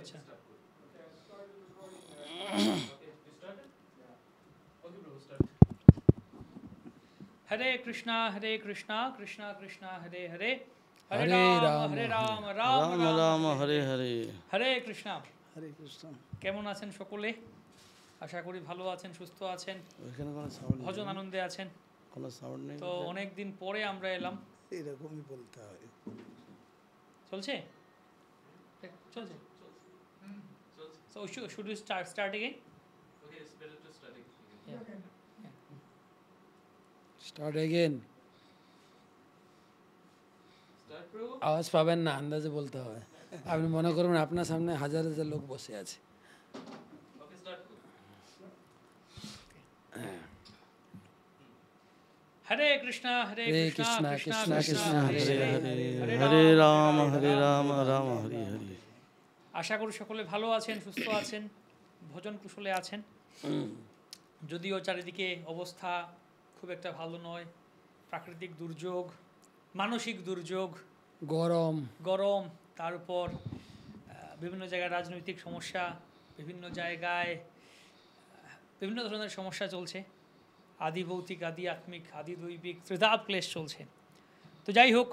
আচ্ছা। হরে কৃষ্ণা হরে কৃষ্ণা কৃষ্ণা কৃষ্ণা হরে হরে হরে রাম হরে রাম রাম রাম হরে হরে হরে কৃষ্ণা হরে কৃষ্ণ কেমন আছেন সকলে আশা করি ভালো আছেন সুস্থ আছেন ভজন আনন্দে আছেন কোনো সাউন্ড নেই তো অনেক দিন পরে আমরা এলাম এরকমই বলতে হয় চলছে চলছে So sh should we start start again? Okay, it's better to start again. Yeah. Okay. Yeah. Start again. आवाज আওয়াজ পাবেন बोलता আন্দাজে বলতে হবে আপনি মনে করবেন আপনার সামনে हजार হাজার লোক বসে आज हरे कृष्णा हरे कृष्णा कृष्णा कृष्णा हरे हरे हरे राम हरे राम राम हरे हरे আশা করি সকলে ভালো আছেন সুস্থ আছেন ভোজন কুশলে আছেন যদিও চারিদিকে অবস্থা খুব একটা ভালো নয় প্রাকৃতিক দুর্যোগ মানসিক দুর্যোগ গরম গরম তার উপর বিভিন্ন জায়গায় রাজনৈতিক সমস্যা বিভিন্ন জায়গায় বিভিন্ন ধরনের সমস্যা চলছে আদি ভৌতিক আদি আত্মিক আদি দৈবিক ত্রিতাপ ক্লেশ চলছে তো যাই হোক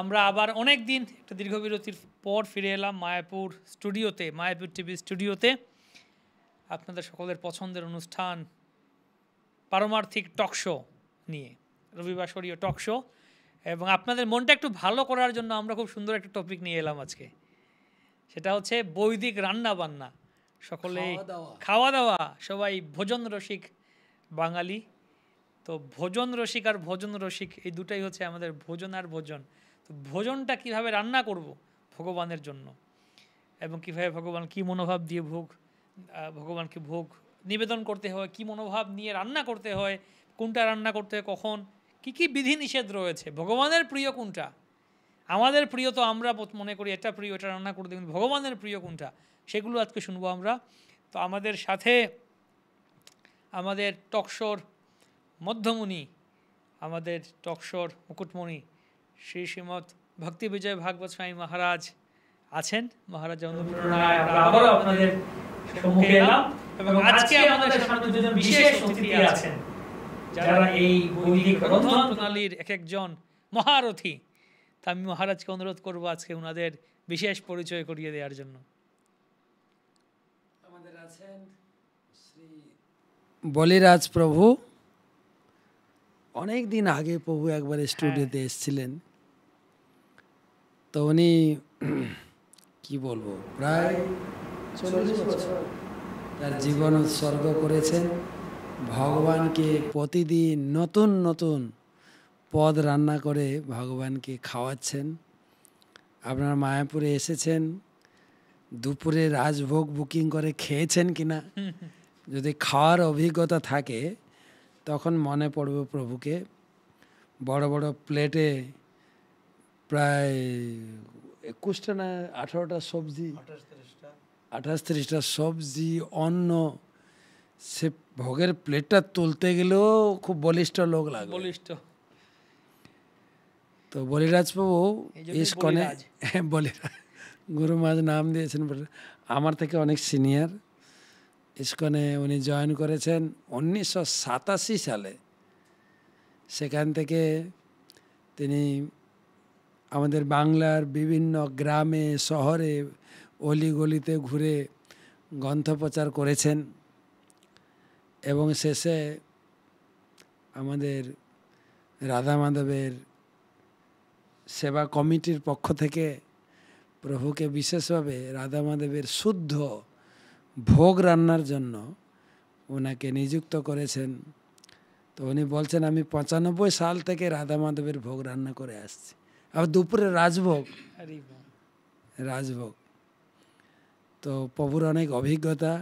আমরা আবার অনেক দিন একটা দীর্ঘ বিরতির পর ফিরে এলাম মায়াপুর স্টুডিওতে মায়াপুর টিভি স্টুডিওতে আপনাদের সকলের পছন্দের অনুষ্ঠান পারমার্থিক টক শো নিয়ে রবিবাসরীয় টক শো এবং আপনাদের মনটা একটু ভালো করার জন্য আমরা খুব সুন্দর একটা টপিক নিয়ে এলাম আজকে সেটা হচ্ছে বৈদিক রান্না বান্না সকলে খাওয়া দাওয়া সবাই ভোজন রসিক বাঙালি তো ভোজন রসিক আর ভোজন রসিক এই দুটাই হচ্ছে আমাদের ভোজন আর ভোজন তো ভোজনটা কীভাবে রান্না করব ভগবানের জন্য এবং কীভাবে ভগবান কি মনোভাব দিয়ে ভোগ ভগবানকে ভোগ নিবেদন করতে হয় কি মনোভাব নিয়ে রান্না করতে হয় কোনটা রান্না করতে হয় কখন কী কী বিধিনিষেধ রয়েছে ভগবানের প্রিয় কোনটা আমাদের প্রিয় তো আমরা মনে করি এটা প্রিয় এটা রান্না করতে কিন্তু ভগবানের প্রিয় কোনটা সেগুলো আজকে শুনবো আমরা তো আমাদের সাথে আমাদের টকশোর মধ্যমণি আমাদের টকশোর মুকুটমণি শ্রী শ্রীমৎ ভক্তি বিজয় ভাগবত স্বামী মহারাজ আছেন মহারাজ এবং আজকে বিশেষ যারা এই প্রণালীর এক একজন মহারথী তা আমি মহারাজকে অনুরোধ করবো আজকে ওনাদের বিশেষ পরিচয় করিয়ে দেওয়ার জন্য আমাদের আছেন শ্রী বলিরাজ প্রভু অনেক দিন আগে প্রভু একবার স্টুডিওতে এসেছিলেন তো উনি কি বলবো প্রায় চল্লিশ বছর তার জীবন উৎসর্গ করেছেন ভগবানকে প্রতিদিন নতুন নতুন পদ রান্না করে ভগবানকে খাওয়াচ্ছেন আপনার মায়াপুরে এসেছেন দুপুরে রাজভোগ বুকিং করে খেয়েছেন কিনা যদি খাওয়ার অভিজ্ঞতা থাকে তখন মনে পড়বে প্রভুকে বড় বড় প্লেটে প্রায় একুশটা না আঠারোটা সবজি আঠাশ তিরিশটা সবজি অন্ন সে ভোগের প্লেটটা তুলতে গেলেও খুব বলিষ্ঠ লোক লাগে বলিষ্ঠ তো বলিরাজ প্রভু হ্যাঁ, ইস্কনে বলিরাজ গুরু মহারাজ নাম দিয়েছেন আমার থেকে অনেক সিনিয়র ইস্কনে উনি জয়েন করেছেন উনিশশো সাতাশি সালে সেখান থেকে তিনি আমাদের বাংলার বিভিন্ন গ্রামে শহরে অলিগলিতে ঘুরে গ্রন্থ প্রচার করেছেন এবং শেষে আমাদের রাধা মাধবের সেবা কমিটির পক্ষ থেকে প্রভুকে বিশেষভাবে রাধা মাধবের শুদ্ধ ভোগ রান্নার জন্য ওনাকে নিযুক্ত করেছেন তো উনি বলছেন আমি পঁচানব্বই সাল থেকে রাধা মাধবের ভোগ রান্না করে আসছি আবার দুপুরে রাজভোগ রাজভোগ তো প্রভুর অনেক অভিজ্ঞতা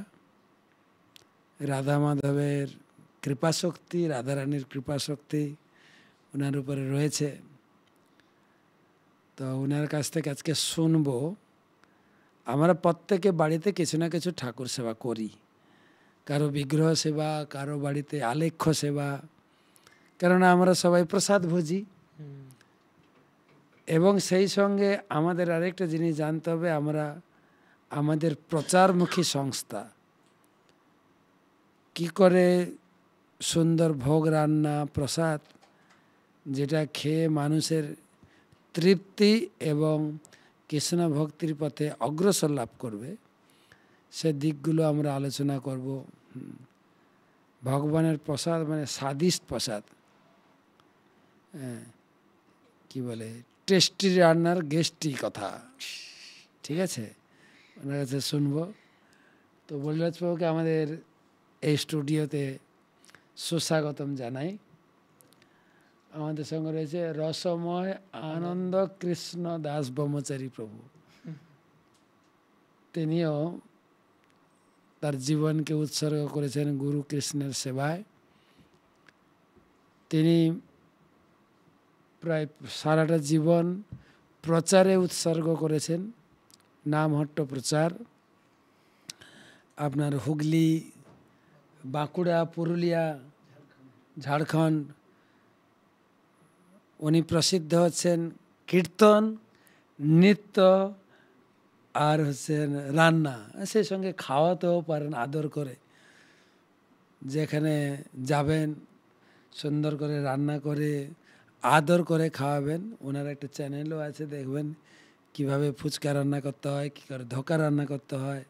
রাধা মাধবের কৃপাশক্তি রাধারানীর কৃপাশক্তি ওনার উপরে রয়েছে তো ওনার কাছ থেকে আজকে শুনবো আমরা প্রত্যেকে বাড়িতে কিছু না কিছু ঠাকুর সেবা করি কারো বিগ্রহ সেবা কারো বাড়িতে আলেখ্য সেবা কারণ আমরা সবাই প্রসাদ ভোজি এবং সেই সঙ্গে আমাদের আরেকটা জিনিস জানতে হবে আমরা আমাদের প্রচারমুখী সংস্থা কি করে সুন্দর ভোগ রান্না প্রসাদ যেটা খেয়ে মানুষের তৃপ্তি এবং কৃষ্ণ ভক্তির পথে অগ্রসর লাভ করবে সে দিকগুলো আমরা আলোচনা করব ভগবানের প্রসাদ মানে স্বাদিষ্ট প্রসাদ হ্যাঁ কী বলে টেস্টি রান্নার গেস্টি কথা ঠিক আছে ওনার কাছে শুনবো তো বলিরাজবাবুকে আমাদের এই স্টুডিওতে সুস্বাগতম জানাই আমাদের সঙ্গে রয়েছে রসময় আনন্দ কৃষ্ণ দাস ব্রহ্মচারী প্রভু তিনিও তার জীবনকে উৎসর্গ করেছেন গুরু কৃষ্ণের সেবায় তিনি প্রায় সারাটা জীবন প্রচারে উৎসর্গ করেছেন নামহট্ট প্রচার আপনার হুগলি বাঁকুড়া পুরুলিয়া ঝাড়খণ্ড উনি প্রসিদ্ধ হচ্ছেন কীর্তন নৃত্য আর হচ্ছেন রান্না সেই সঙ্গে খাওয়াতেও পারেন আদর করে যেখানে যাবেন সুন্দর করে রান্না করে আদর করে খাওয়াবেন ওনার একটা চ্যানেলও আছে দেখবেন কিভাবে ফুচকা রান্না করতে হয় কী করে ধোকা রান্না করতে হয়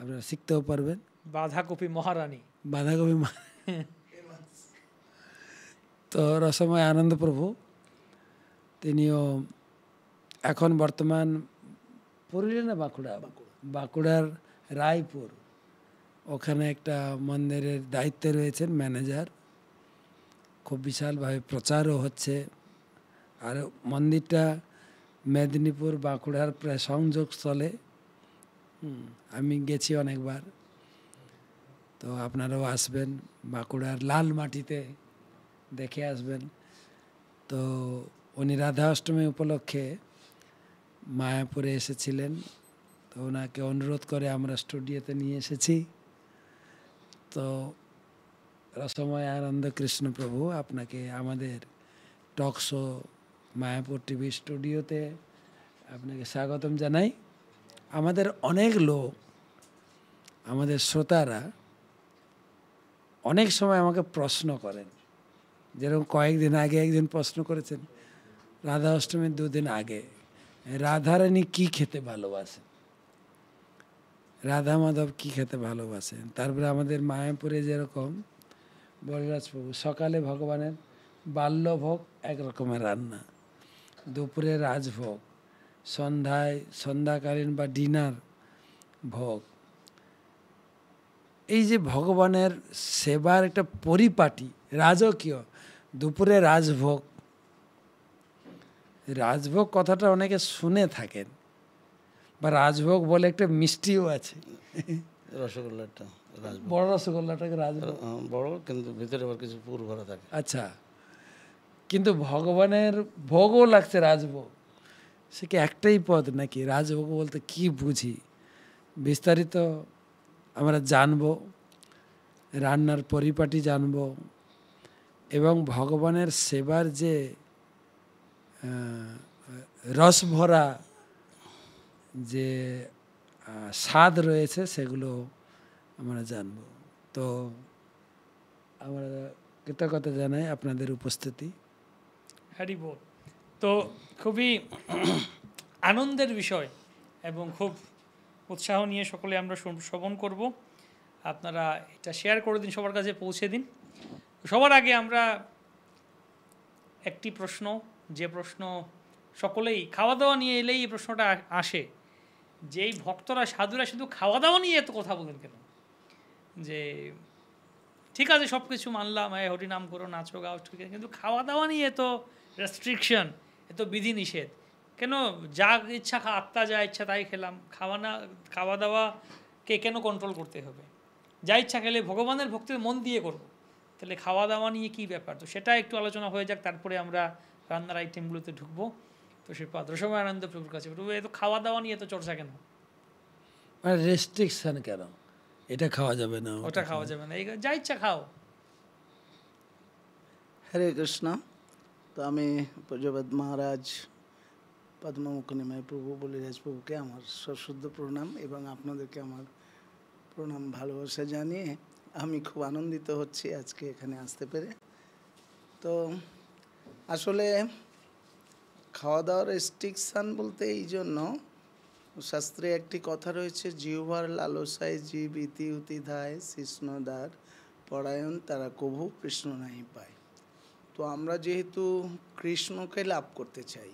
আপনারা শিখতেও পারবেন বাঁধাকপি মহারানী বাঁধাকপি তো রসময় আনন্দ প্রভু তিনিও এখন বর্তমান পুরুলিয়া না বাঁকুড়া বাঁকুড়ার রায়পুর ওখানে একটা মন্দিরের দায়িত্বে রয়েছেন ম্যানেজার খুব বিশালভাবে প্রচারও হচ্ছে আর মন্দিরটা মেদিনীপুর বাঁকুড়ার প্রায় সংযোগস্থলে আমি গেছি অনেকবার তো আপনারাও আসবেন বাঁকুড়ার লাল মাটিতে দেখে আসবেন তো উনি রাধা অষ্টমী উপলক্ষে মায়াপুরে এসেছিলেন তো ওনাকে অনুরোধ করে আমরা স্টুডিওতে নিয়ে এসেছি তো রসময় আনন্দ কৃষ্ণ প্রভু আপনাকে আমাদের টক শো মায়াপুর টিভি স্টুডিওতে আপনাকে স্বাগতম জানাই আমাদের অনেক লোক আমাদের শ্রোতারা অনেক সময় আমাকে প্রশ্ন করেন যেরকম কয়েকদিন আগে একদিন প্রশ্ন করেছেন রাধা অষ্টমীর দুদিন আগে রাধারানী কি খেতে ভালোবাসেন রাধা মাধব কি খেতে ভালোবাসেন তারপরে আমাদের মায়াপুরে যেরকম বলিরাজ প্রভু সকালে ভগবানের বাল্যভোগ একরকমের রান্না দুপুরে রাজভোগ সন্ধ্যায় সন্ধ্যাকালীন বা ডিনার ভোগ এই যে ভগবানের সেবার একটা পরিপাটি রাজকীয় দুপুরে রাজভোগ রাজভোগ কথাটা অনেকে শুনে থাকেন বা রাজভোগ বলে একটা মিষ্টিও আছে রসগোল্লাটা বড় রসগোল্লাটাকে রাজ বড় কিন্তু ভিতরে আবার কিছু পুর ভরা থাকে আচ্ছা কিন্তু ভগবানের ভোগও লাগছে রাজভোগ সে কি একটাই পদ নাকি রাজভোগ বলতে কি বুঝি বিস্তারিত আমরা জানব রান্নার পরিপাটি জানব এবং ভগবানের সেবার যে রসভরা যে স্বাদ রয়েছে সেগুলো আমরা জানব তো আমরা কৃতজ্ঞতা জানাই আপনাদের উপস্থিতি হ্যারি বোল তো খুবই আনন্দের বিষয় এবং খুব উৎসাহ নিয়ে সকলে আমরা শ্রবণ করব আপনারা এটা শেয়ার করে দিন সবার কাছে পৌঁছে দিন সবার আগে আমরা একটি প্রশ্ন যে প্রশ্ন সকলেই খাওয়া দাওয়া নিয়ে এলেই এই প্রশ্নটা আসে যেই ভক্তরা সাধুরা শুধু খাওয়া দাওয়া নিয়ে এত কথা বলেন কেন যে ঠিক আছে সব কিছু মানলাম হ্যাঁ হরিনাম করো নাচো গাও ঠিক আছে কিন্তু খাওয়া দাওয়া নিয়ে এত রেস্ট্রিকশন এত বিধিনিষেধ কেন যা ইচ্ছা আত্মা যা ইচ্ছা তাই খেলাম খাওয়া না খাওয়া দাওয়াকে কেন কন্ট্রোল করতে হবে যা ইচ্ছা খেলে ভগবানের ভক্তের মন দিয়ে করবো তাহলে খাওয়া দাওয়া নিয়ে কী ব্যাপার তো সেটা একটু আলোচনা হয়ে যাক তারপরে আমরা রান্নার আইটেমগুলোতে ঢুকবো তো সে পাদ্রসময় আনন্দ প্রভুর কাছে এত খাওয়া দাওয়া নিয়ে এত চর্চা কেন রেস্ট্রিকশন মানে কেন এটা খাওয়া যাবে না ওটা খাওয়া যাবে না যা ইচ্ছা খাও হরে কৃষ্ণ তো আমি পূজ্যবাদ মহারাজ পদ্মমুখনিমায় প্রভু বলিরাজ প্রভুকে আমার সশুদ্ধ প্রণাম এবং আপনাদেরকে আমার প্রণাম ভালোবাসা জানিয়ে আমি খুব আনন্দিত হচ্ছি আজকে এখানে আসতে পেরে তো আসলে খাওয়া দাওয়ার রেস্ট্রিকশান বলতে এই জন্য শাস্ত্রে একটি কথা রয়েছে জিহ্বার লালসায় জীব ইতি উতি ধায় শিষ্ণদার পরায়ণ তারা কভু কৃষ্ণ নাই পায় তো আমরা যেহেতু কৃষ্ণকে লাভ করতে চাই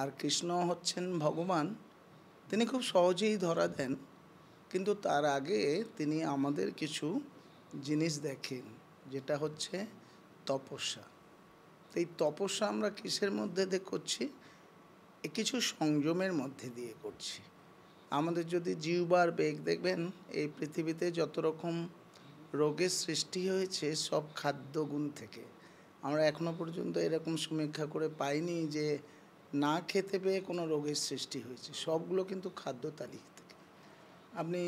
আর কৃষ্ণ হচ্ছেন ভগবান তিনি খুব সহজেই ধরা দেন কিন্তু তার আগে তিনি আমাদের কিছু জিনিস দেখেন যেটা হচ্ছে তপস্যা তো এই তপস্যা আমরা কিসের মধ্যে দিয়ে করছি কিছু সংযমের মধ্যে দিয়ে করছি আমাদের যদি জিউবার বেগ দেখবেন এই পৃথিবীতে যত রকম রোগের সৃষ্টি হয়েছে সব খাদ্যগুণ থেকে আমরা এখনো পর্যন্ত এরকম সমীক্ষা করে পাইনি যে না খেতে পেয়ে কোনো রোগের সৃষ্টি হয়েছে সবগুলো কিন্তু খাদ্য তালিকা থেকে আপনি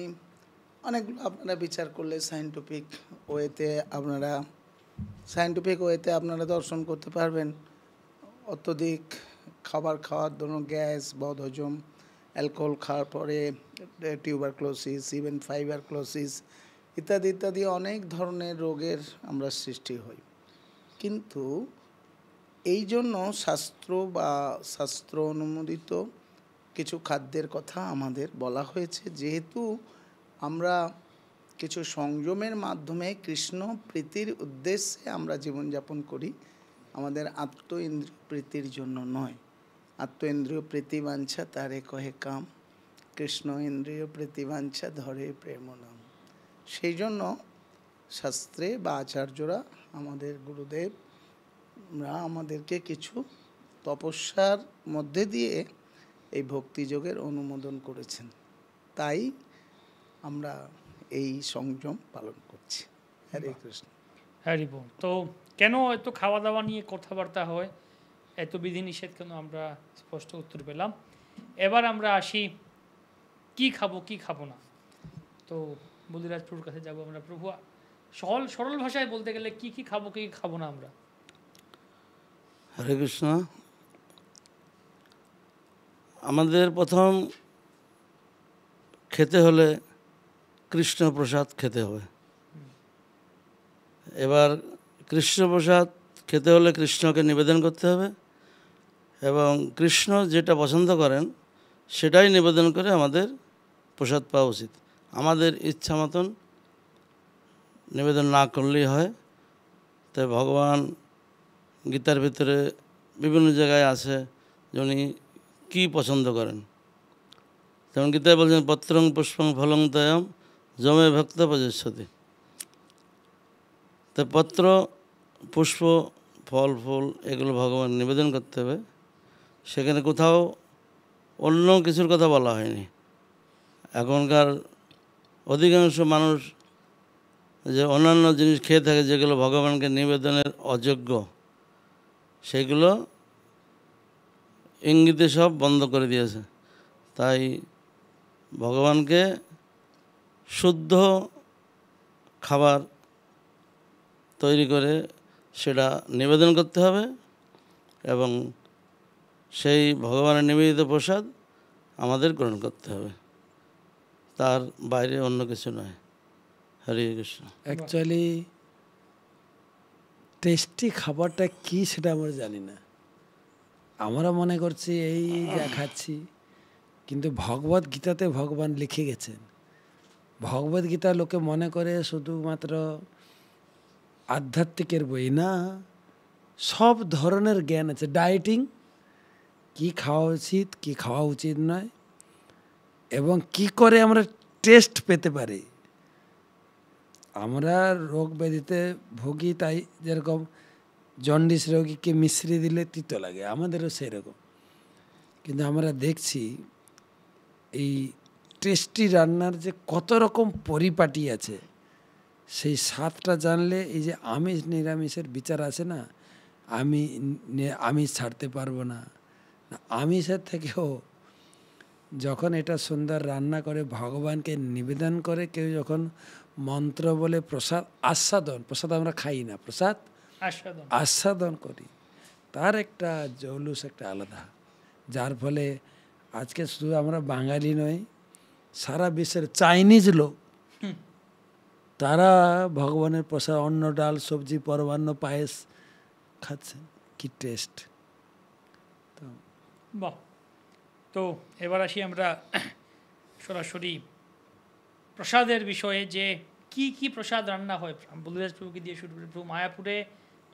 অনেকগুলো আপনারা বিচার করলে সাইন্টিফিক ওয়েতে আপনারা সাইন্টিফিক ওয়েতে আপনারা দর্শন করতে পারবেন অত্যধিক খাবার খাওয়ার জন্য গ্যাস বদহজম অ্যালকোহল খাওয়ার পরে টিউবার ক্লোসিস ইভেন ফাইবার ক্লোসিস ইত্যাদি ইত্যাদি অনেক ধরনের রোগের আমরা সৃষ্টি হই কিন্তু এই জন্য শাস্ত্র বা শাস্ত্র অনুমোদিত কিছু খাদ্যের কথা আমাদের বলা হয়েছে যেহেতু আমরা কিছু সংযমের মাধ্যমে কৃষ্ণ প্রীতির উদ্দেশ্যে আমরা জীবনযাপন করি আমাদের আত্ম ইন্দ্রিয় প্রীতির জন্য নয় আত্মেন্দ্রীয় বাঞ্ছা তারে কহে কাম কৃষ্ণ ইন্দ্রিয় প্রীতি বাঞ্ছা ধরে প্রেম নাম সেই জন্য শাস্ত্রে বা আচার্যরা আমাদের গুরুদেবরা আমাদেরকে কিছু তপস্যার মধ্যে দিয়ে এই ভক্তিযোগের অনুমোদন করেছেন তাই আমরা এই সংযম পালন করছি হরে কৃষ্ণ হ্যারি তো কেন এত খাওয়া দাওয়া নিয়ে কথাবার্তা হয় এত বিধিনিষেধ কেন আমরা স্পষ্ট উত্তর পেলাম এবার আমরা আসি কি খাবো কি খাবো না তো বলিরাজ প্রভুর কাছে যাব আমরা প্রভু সরল সরল ভাষায় বলতে গেলে কি কি খাবো কি খাবো না আমরা হরে কৃষ্ণ আমাদের প্রথম খেতে হলে কৃষ্ণ প্রসাদ খেতে হবে এবার কৃষ্ণ প্রসাদ খেতে হলে কৃষ্ণকে নিবেদন করতে হবে এবং কৃষ্ণ যেটা পছন্দ করেন সেটাই নিবেদন করে আমাদের প্রসাদ পাওয়া উচিত আমাদের ইচ্ছা মতন নিবেদন না করলেই হয় তাই ভগবান গীতার ভিতরে বিভিন্ন জায়গায় আছে যে উনি কী পছন্দ করেন যেমন গীতায় বলছেন পত্রং পুষ্পং ফলং তয়ম জমে ভক্ত প্রজস্বতী তো পত্র পুষ্প ফল ফুল এগুলো ভগবান নিবেদন করতে হবে সেখানে কোথাও অন্য কিছুর কথা বলা হয়নি এখনকার অধিকাংশ মানুষ যে অন্যান্য জিনিস খেয়ে থাকে যেগুলো ভগবানকে নিবেদনের অযোগ্য সেগুলো ইঙ্গিতে সব বন্ধ করে দিয়েছে তাই ভগবানকে শুদ্ধ খাবার তৈরি করে সেটা নিবেদন করতে হবে এবং সেই ভগবানের নিবেদিত প্রসাদ আমাদের গ্রহণ করতে হবে তার বাইরে অন্য কিছু নয় হরে কৃষ্ণ অ্যাকচুয়ালি টেস্টি খাবারটা কি সেটা আমরা জানি না আমরা মনে করছি এই যা খাচ্ছি কিন্তু ভগবত গীতাতে ভগবান লিখে গেছেন ভগবত গীতা লোকে মনে করে শুধুমাত্র আধ্যাত্মিকের বই না সব ধরনের জ্ঞান আছে ডায়েটিং কি খাওয়া উচিত কি খাওয়া উচিত নয় এবং কি করে আমরা টেস্ট পেতে পারি আমরা রোগ ব্যাধিতে ভুগি তাই যেরকম জন্ডিস রোগীকে মিশ্রি দিলে তিতো লাগে আমাদেরও সেরকম কিন্তু আমরা দেখছি এই টেস্টি রান্নার যে কত রকম পরিপাটি আছে সেই স্বাদটা জানলে এই যে আমিষ নিরামিষের বিচার আছে না আমি আমিষ ছাড়তে পারবো না আমিষের থেকেও যখন এটা সুন্দর রান্না করে ভগবানকে নিবেদন করে কেউ যখন মন্ত্র বলে প্রসাদ আস্বাদন প্রসাদ আমরা খাই না প্রসাদ আস্বাদন করি তার একটা জৌলুস একটা আলাদা যার ফলে আজকে শুধু আমরা বাঙালি নই সারা বিশ্বের চাইনিজ লোক তারা ভগবানের প্রসাদ অন্ন ডাল সবজি পরমান্ন পায়েস খাচ্ছেন কি টেস্ট বাহ তো এবার আসি আমরা সরাসরি প্রসাদের বিষয়ে যে কি কি প্রসাদ রান্না হয় বুলরাজ প্রভুকে দিয়ে শুরু করে প্রভু মায়াপুরে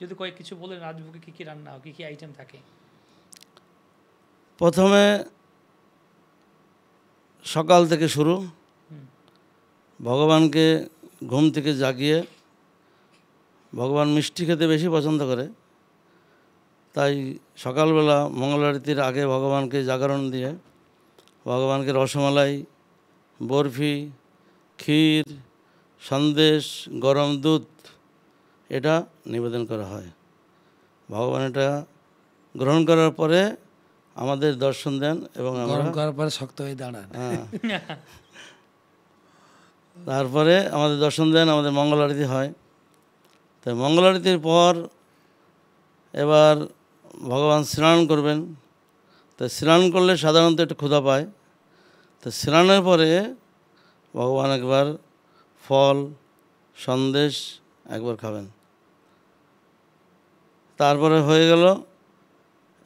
যদি কয়েক কিছু বলে রাজভোগে কী কী রান্না হয় কী কী আইটেম থাকে প্রথমে সকাল থেকে শুরু ভগবানকে ঘুম থেকে জাগিয়ে ভগবান মিষ্টি খেতে বেশি পছন্দ করে তাই সকালবেলা মঙ্গল আরতির আগে ভগবানকে জাগরণ দিয়ে ভগবানকে রসমালাই বরফি ক্ষীর সন্দেশ গরম দুধ এটা নিবেদন করা হয় ভগবান এটা গ্রহণ করার পরে আমাদের দর্শন দেন এবং গ্রহণ করার পরে শক্ত হয়ে দাঁড়ান হ্যাঁ। তারপরে আমাদের দর্শন দেন আমাদের মঙ্গল আরতি হয় তাই মঙ্গল আরতির পর এবার ভগবান স্নান করবেন তো স্নান করলে সাধারণত একটু ক্ষুধা পায় তো স্নানের পরে ভগবান একবার ফল সন্দেশ একবার খাবেন তারপরে হয়ে গেল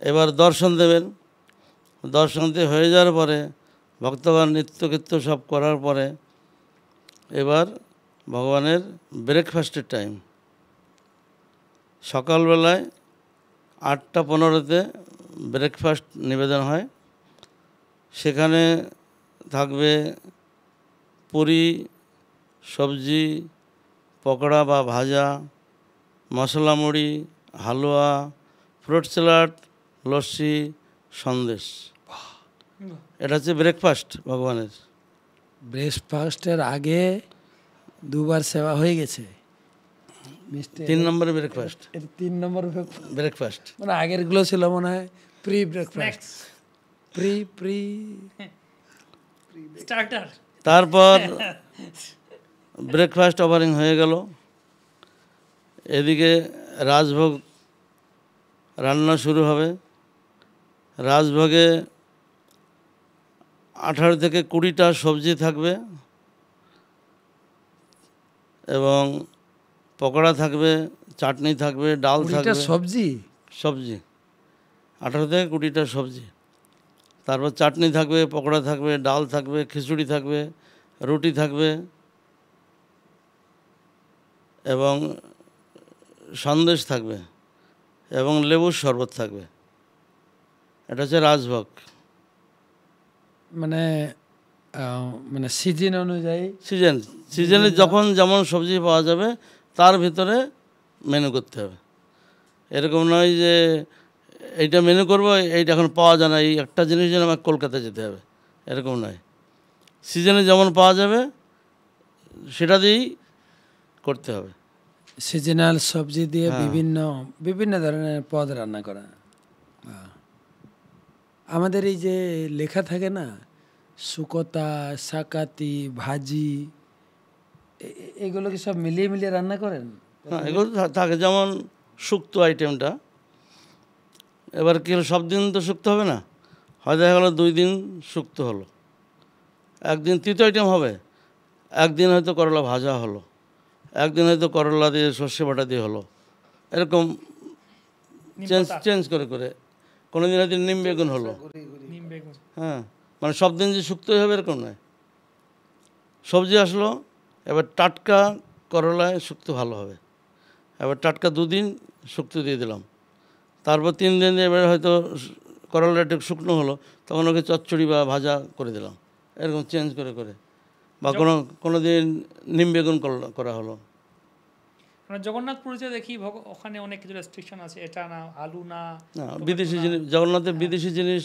এবার দর্শন দেবেন দর্শন দিয়ে হয়ে যাওয়ার পরে ভক্তগণ নিত্য কীত্য সব করার পরে এবার ভগবানের ব্রেকফাস্টের টাইম সকালবেলায় আটটা পনেরোতে ব্রেকফাস্ট নিবেদন হয় সেখানে থাকবে পুরি সবজি পকোড়া বা ভাজা মশলা মুড়ি হালুয়া ফ্রুট স্যালাড লস্যি সন্দেশ এটা হচ্ছে ব্রেকফাস্ট ভগবানের ব্রেকফাস্টের আগে দুবার সেবা হয়ে গেছে তিন নম্বর ব্রেকফাস্ট তিন নম্বর ব্রেকফাস্ট মানে আগেরগুলো ছিল মনে হয় pre breakfast pre pre starter তারপর ব্রেকফাস্ট ওভারিং হয়ে গেল এদিকে রাজভোগ রান্না শুরু হবে রাজভোগে আঠারো থেকে কুড়িটা সবজি থাকবে এবং পকোড়া থাকবে চাটনি থাকবে ডাল থাকবে সবজি সবজি আঠারো থেকে কুড়িটা সবজি তারপর চাটনি থাকবে পকোড়া থাকবে ডাল থাকবে খিচুড়ি থাকবে রুটি থাকবে এবং সন্দেশ থাকবে এবং লেবুর শরবত থাকবে এটা হচ্ছে রাজভোগ মানে মানে সিজন অনুযায়ী সিজন সিজনে যখন যেমন সবজি পাওয়া যাবে তার ভিতরে মেনু করতে হবে এরকম নয় যে এইটা মেনু করবো এইটা এখন পাওয়া যায় না এই একটা জিনিস যেন আমাকে কলকাতা যেতে হবে এরকম নয় সিজনে যেমন পাওয়া যাবে সেটা দিয়েই করতে হবে সিজনাল সবজি দিয়ে হ্যাঁ। বিভিন্ন বিভিন্ন ধরনের পদ রান্না করা হ্যাঁ। আমাদের এই যে লেখা থাকে না সুকতা শাকাতি ভাজি এগুলো কি সব মিলিয়ে মিলিয়ে রান্না করেন হ্যাঁ এগুলো থাকে যেমন শুক্ত আইটেমটা এবার কি হলো সব দিন তো শুক্ত হবে না হয় দেখা গেলো দুই দিন শুক্ত হলো একদিন তৃতীয় আইটেম হবে একদিন হয়তো করলা ভাজা হলো একদিন হয়তো করলা দিয়ে সর্ষে বাটা দিয়ে হলো এরকম চেঞ্জ চেঞ্জ করে করে কোনো দিন হয়তো নিম বেগুন হলো হ্যাঁ মানে সব দিন যে শুক্তই হবে এরকম নয় সবজি আসলো এবার টাটকা করলায় শুক্তো ভালো হবে এবার টাটকা দুদিন শুক্তো দিয়ে দিলাম তারপর তিন দিন এবার হয়তো করলাটা একটু শুকনো হলো তখন ওকে চচ্চড়ি বা ভাজা করে দিলাম এরকম চেঞ্জ করে করে বা কোনো কোনো দিন নিম বেগুন করা হলো মানে জগন্নাথপুরে পুরীতে দেখি ওখানে অনেক কিছু রেস্ট্রিকশন আছে এটা না আলু না বিদেশি জিনিস জগন্নাথে হ্যাঁ। বিদেশি জিনিস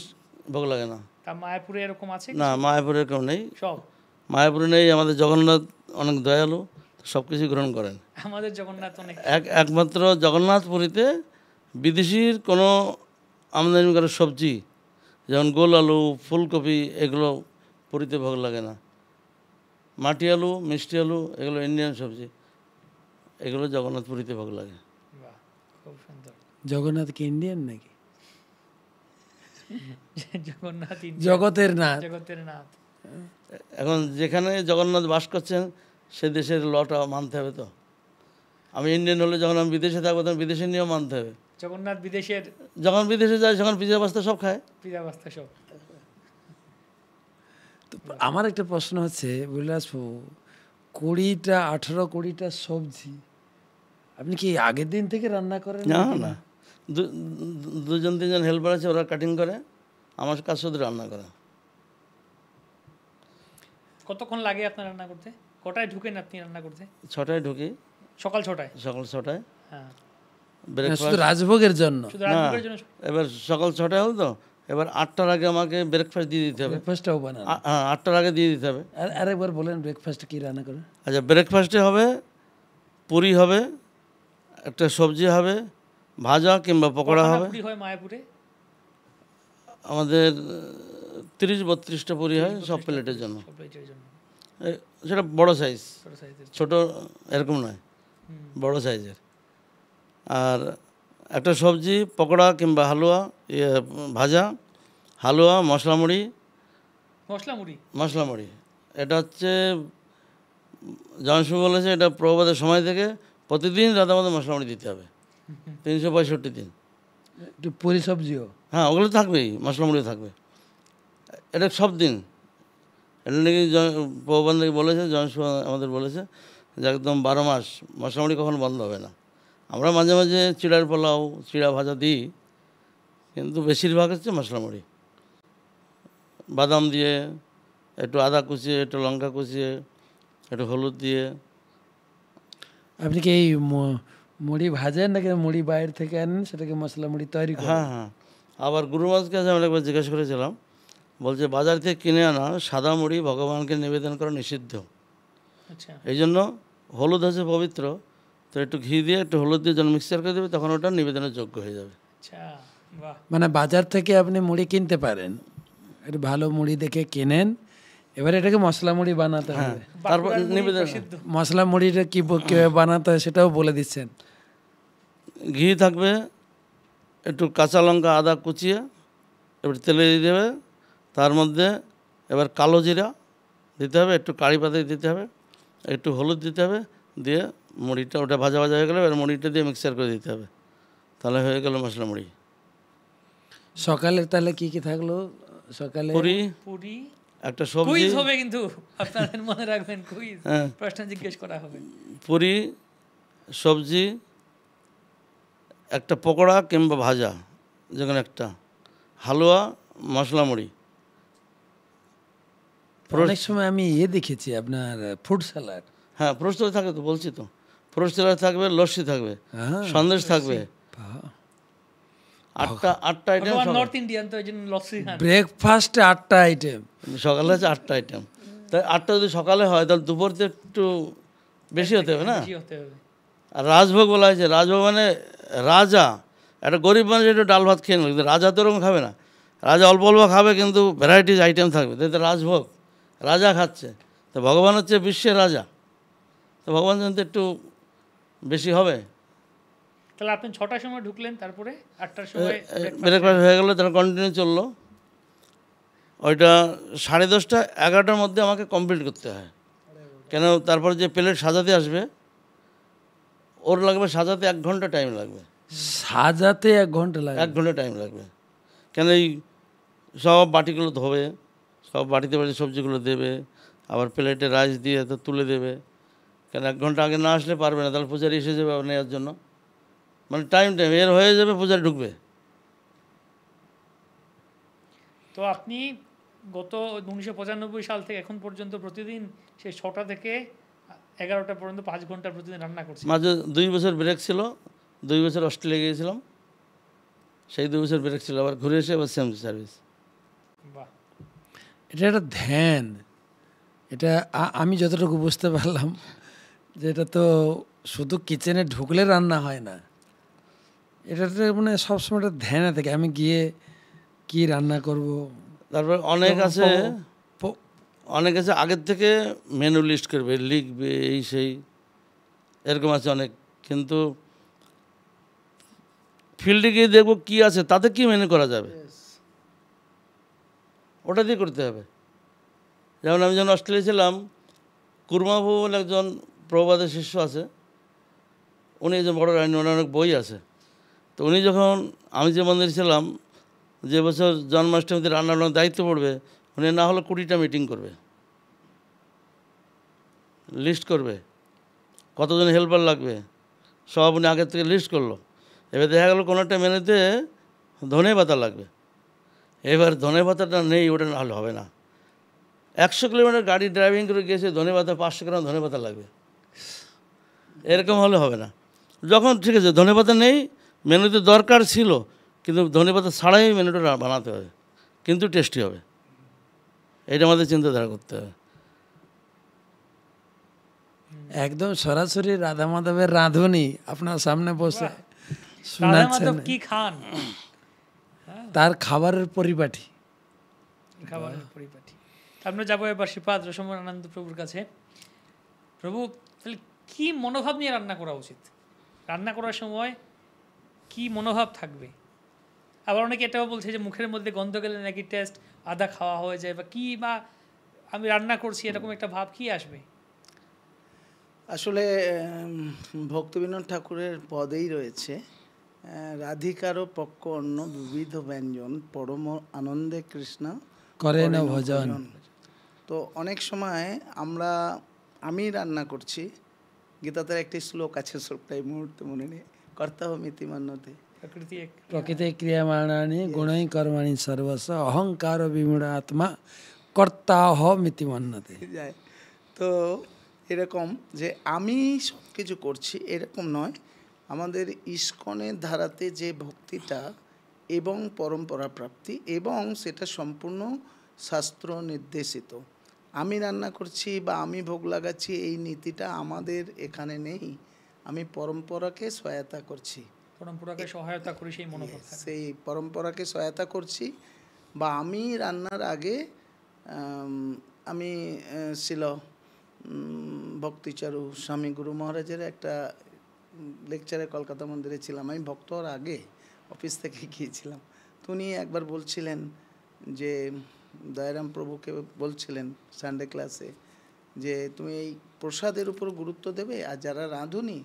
ভোগ লাগে না তা মায়াপুরে এরকম আছে না মায়াপুরে এরকম নেই সব মায়াপুরে নেই আমাদের জগন্নাথ অনেক দয়ালু সব কিছু গ্রহণ করেন আমাদের জগন্নাথ একমাত্র জগন্নাথ পুরীতে বিদেশির কোনো আমদানি করে সবজি যেমন গোল আলু ফুলকপি এগুলো পুরীতে ভোগ লাগে না মাটি আলু মিষ্টি আলু এগুলো ইন্ডিয়ান সবজি এগুলো জগন্নাথ পুরীতে ভোগ লাগে জগন্নাথ কি ইন্ডিয়ান নাকি জগন্নাথ জগতের নাথ জগতের নাথ এখন যেখানে জগন্নাথ বাস করছেন সে দেশের লটা মানতে হবে তো আমি ইন্ডিয়ান হলে যখন আমি বিদেশে থাকবো তখন বিদেশের নিয়ম মানতে হবে জগন্নাথ বিদেশের যখন বিদেশে যায় যখন পিজা বাস্তা সব খায় পিজা বাস্তা সব তো আমার একটা প্রশ্ন হচ্ছে বুলাসবাবু কুড়িটা আঠারো কুড়িটা সবজি আপনি কি আগের দিন থেকে রান্না করেন না না দুজন তিনজন হেল্পার আছে ওরা কাটিং করে আমার কাজ শুধু রান্না করা কতক্ষণ লাগে আপনার রান্না করতে কটায় ঢুকেন আপনি রান্না করতে ছটায় ঢুকি সকাল ছটায় সকাল ছটায় হ্যাঁ শুধু রাজভোগের জন্য এবার সকাল ছটায় হল তো এবার আটটার আগে আমাকে ব্রেকফাস্ট দিয়ে দিতে হবে ব্রেকফাস্টটাও বানান হ্যাঁ আটটার আগে দিয়ে দিতে হবে আর আরেকবার বলেন ব্রেকফাস্ট কী রান্না করেন আচ্ছা ব্রেকফাস্টে হবে পুরি হবে একটা সবজি হবে ভাজা কিংবা পকোড়া হবে পুরি হয় মায়াপুরে আমাদের তিরিশ বত্রিশটা পুরি হয় সব প্লেটের জন্য সেটা বড় সাইজ ছোট এরকম নয় বড় সাইজের আর একটা সবজি পকোড়া কিংবা হালুয়া ইয়ে ভাজা হালুয়া মশলা মুড়ি মশলা মুড়ি মশলা মুড়ি এটা হচ্ছে জানসু বলেছে এটা প্রভাবের সময় থেকে প্রতিদিন রাতে আমাদের মশলা মুড়ি দিতে হবে তিনশো পঁয়ষট্টি দিন পুরি সবজিও হ্যাঁ ওগুলো থাকবেই মশলা মুড়ি থাকবে এটা সব দিন এটা নাকি প্রবান বলেছে জনসভা আমাদের বলেছে যে একদম বারো মাস মশলা মুড়ি কখনো বন্ধ হবে না আমরা মাঝে মাঝে চিড়ার পোলাও চিড়া ভাজা দিই কিন্তু বেশিরভাগ হচ্ছে মশলা মুড়ি বাদাম দিয়ে একটু আদা কুচিয়ে একটু লঙ্কা কুচিয়ে একটু হলুদ দিয়ে আপনি কি এই মুড়ি ভাজেন নাকি মুড়ি বাইরে থেকে আনেন সেটাকে মশলা মুড়ি তৈরি করেন হ্যাঁ হ্যাঁ আবার গুরু মাছকে আমি একবার জিজ্ঞাসা করেছিলাম বলছে বাজার থেকে কিনে আনা সাদা মুড়ি ভগবানকে নিবেদন করা নিষিদ্ধ আচ্ছা এই জন্য হলুদ আছে পবিত্র তো একটু ঘি দিয়ে একটু হলুদ দিয়ে যখন মিক্সচার করে দেবে তখন ওটা নিবেদনের যোগ্য হয়ে যাবে আচ্ছা, মানে বাজার থেকে আপনি মুড়ি কিনতে পারেন একটু ভালো মুড়ি দেখে কেনেন এবার এটাকে মশলা মুড়ি বানাতে হ্যাঁ, হবে তারপর মশলা মুড়িটা কী বানাতে হয় সেটাও বলে দিচ্ছেন ঘি থাকবে একটু কাঁচা লঙ্কা আদা কুচিয়ে এবার তেলে দিয়ে দেবে তার মধ্যে এবার কালো জিরা দিতে হবে একটু কারি পাতা দিতে হবে একটু হলুদ দিতে হবে দিয়ে মুড়িটা ওটা ভাজা ভাজা হয়ে গেলে এবার মুড়িটা দিয়ে মিক্সার করে দিতে হবে তাহলে হয়ে গেল মশলা মুড়ি সকালে তাহলে কি কি থাকলো সকালে পুরি পুরি একটা সবজি হবে কিন্তু আপনারা মনে রাখবেন কুইজ হ্যাঁ। প্রশ্ন জিজ্ঞেস করা হবে পুরি সবজি একটা পকোড়া কিংবা ভাজা যে কোনো একটা হালুয়া মশলা মুড়ি অনেক সময় আমি ইয়ে দেখেছি আপনার ফুড স্যালাড হ্যাঁ প্রস্তুত থাকে তো বলছি তো ফ্রুট স্যালাড থাকবে লস্যি থাকবে হ্যাঁ, সন্দেশ থাকবে আটটা আইটেম ব্রেকফাস্টে আটটা আইটেম সকালে আছে আটটা আইটেম তাই আটটা যদি সকালে হয় তাহলে দুপুর একটু বেশি হতে হবে না আর রাজভোগ বলা হয়েছে রাজভোগ মানে রাজা একটা গরিব মানুষ একটু ডাল ভাত খেয়ে নেবে কিন্তু রাজা তো ওরকম খাবে না রাজা অল্প অল্প খাবে কিন্তু ভ্যারাইটিস আইটেম থাকবে তো রাজভোগ রাজা খাচ্ছে তো ভগবান হচ্ছে বিশ্বের রাজা তো ভগবান জানতে একটু বেশি হবে তাহলে আপনি ছটার সময় ঢুকলেন তারপরে আটটার সময় ব্রেকফাস্ট হয়ে গেলো তাহলে কন্টিনিউ চললো ওইটা সাড়ে দশটা এগারোটার মধ্যে আমাকে কমপ্লিট করতে হয় কেন তারপর যে প্লেট সাজাতে আসবে ওর লাগবে সাজাতে এক ঘন্টা টাইম লাগবে সাজাতে এক ঘন্টা লাগবে এক ঘন্টা টাইম লাগবে কেন এই সব বাটিগুলো ধোবে সব বাটিতে বাড়ি সবজিগুলো দেবে আবার প্লেটে রাইস দিয়ে তো তুলে দেবে কেন এক ঘন্টা আগে না আসলে পারবে না তাহলে পূজারি এসে যাবে নেওয়ার জন্য মানে টাইম টাইম এর হয়ে যাবে পূজারি ঢুকবে তো আপনি গত উনিশশো সাল থেকে এখন পর্যন্ত প্রতিদিন সেই ছটা থেকে এগারোটা পর্যন্ত পাঁচ ঘন্টা প্রতিদিন রান্না করছি মাঝে দুই বছর ব্রেক ছিল দুই বছর অস্ট্রেলিয়া গিয়েছিলাম সেই দুই বছর ব্রেক ছিল আবার ঘুরে এসে আবার সেম সার্ভিস বাহ এটা একটা ধ্যান এটা আমি যতটুকু বুঝতে পারলাম যে এটা তো শুধু কিচেনে ঢুকলে রান্না হয় না এটাতে মানে সবসময় একটা ধ্যানে থাকে আমি গিয়ে কি রান্না করব তারপর অনেক আছে অনেক আছে আগের থেকে মেনু লিস্ট করবে লিখবে এই সেই এরকম আছে অনেক কিন্তু ফিল্ডে গিয়ে দেখবো কি আছে তাতে কি মেনু করা যাবে ওটা দিয়ে করতে হবে যেমন আমি যখন অস্ট্রেলিয়া ছিলাম কুরমাবু বলে একজন প্রবাদের শিষ্য আছে উনি একজন বড় রাইন ওনার অনেক বই আছে তো উনি যখন আমি যে মন্দিরে ছিলাম যে বছর জন্মাষ্টমীতে রান্নার দায়িত্ব পড়বে উনি না হলে কুড়িটা মিটিং করবে লিস্ট করবে কতজন হেল্পার লাগবে সব উনি আগের থেকে লিস্ট করলো এবার দেখা গেলো কোনো একটা মেনুতে ধনে পাতা লাগবে এবার ধনে পাতাটা নেই ওটা না হলে হবে না একশো কিলোমিটার গাড়ি ড্রাইভিং করে গেছে ধনে পাতা পাঁচশো গ্রাম ধনে পাতা লাগবে এরকম হলে হবে না যখন ঠিক আছে ধনে পাতা নেই মেনুতে দরকার ছিল কিন্তু ধনে পাতা ছাড়াই মেনুটা বানাতে হবে কিন্তু টেস্টি হবে এটা আমাদের চিন্তাধারা করতে হবে একদম সরাসরি রাধা মাধবের রাঁধুনি আপনার সামনে বসে শোনাচ্ছেন কি খান তার খাবারের পরিপাটি খাবারের পরিপাটি আমরা যাবো এবার শ্রীপাদ রসমন আনন্দ প্রভুর কাছে প্রভু তাহলে কি মনোভাব নিয়ে রান্না করা উচিত রান্না করার সময় কি মনোভাব থাকবে আবার অনেকে এটাও বলছে যে মুখের মধ্যে গন্ধ গেলে নাকি টেস্ট আদা খাওয়া হয়ে যায় বা কি বা আমি রান্না করছি এরকম একটা ভাব কি আসবে আসলে ভক্তবিনোদ ঠাকুরের পদেই রয়েছে রাধিকারও পক্ষ অন্য বিবিধ ব্যঞ্জন পরম আনন্দে কৃষ্ণ করেন ভজন তো অনেক সময় আমরা আমি রান্না করছি গীতাতে একটি শ্লোক আছে সবটাই মুহূর্তে মনে নেই কর্তাহ মিতিমান্নতে প্রকৃতি ক্রিয়ামাণানি গুণই কর্মাণি সর্বস অহংকার বিমূঢ় আত্মা কর্তাহ মিতি মন্নতে যায় তো এরকম যে আমি সব কিছু করছি এরকম নয় আমাদের ইস্কনের ধারাতে যে ভক্তিটা এবং পরম্পরা প্রাপ্তি এবং সেটা সম্পূর্ণ শাস্ত্র নির্দেশিত আমি রান্না করছি বা আমি ভোগ লাগাচ্ছি এই নীতিটা আমাদের এখানে নেই আমি পরম্পরাকে সহায়তা করছি পরম্পরাকে সহায়তা করি সেই মনোভাব সেই পরম্পরাকে সহায়তা করছি বা আমি রান্নার আগে আমি ছিল ভক্তিচারু স্বামী গুরু মহারাজের একটা লেকচারে কলকাতা মন্দিরে ছিলাম আমি ভক্ত হওয়ার আগে অফিস থেকে গিয়েছিলাম তো উনি একবার বলছিলেন যে দয়ারাম প্রভুকে বলছিলেন সানডে ক্লাসে যে তুমি এই প্রসাদের উপর গুরুত্ব দেবে আর যারা রাঁধুনি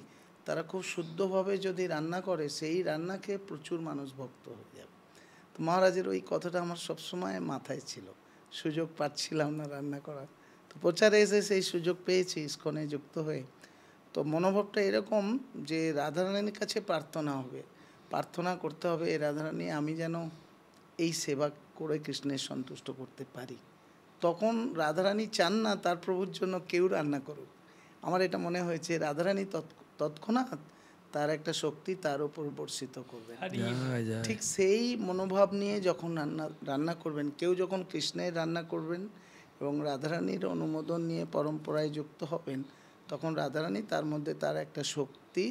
তারা খুব শুদ্ধভাবে যদি রান্না করে সেই রান্নাকে প্রচুর মানুষ ভক্ত হয়ে যাবে তো মহারাজের ওই কথাটা আমার সবসময় মাথায় ছিল সুযোগ পাচ্ছিলাম না রান্না করার তো প্রচারে এসে সেই সুযোগ পেয়েছি ইস্কনে যুক্ত হয়ে তো মনোভাবটা এরকম যে রাধারানীর কাছে প্রার্থনা হবে প্রার্থনা করতে হবে এ রাধারানী আমি যেন এই সেবা করে কৃষ্ণের সন্তুষ্ট করতে পারি তখন রাধারানী চান না তার প্রভুর জন্য কেউ রান্না করুক আমার এটা মনে হয়েছে রাধারানী তৎক তৎক্ষণাৎ তার একটা শক্তি তার উপর বর্ষিত করবেন ঠিক সেই মনোভাব নিয়ে যখন রান্না রান্না করবেন কেউ যখন কৃষ্ণের রান্না করবেন এবং রাধারানীর অনুমোদন নিয়ে পরম্পরায় যুক্ত হবেন তখন রাধারানী তার মধ্যে তার একটা শক্তি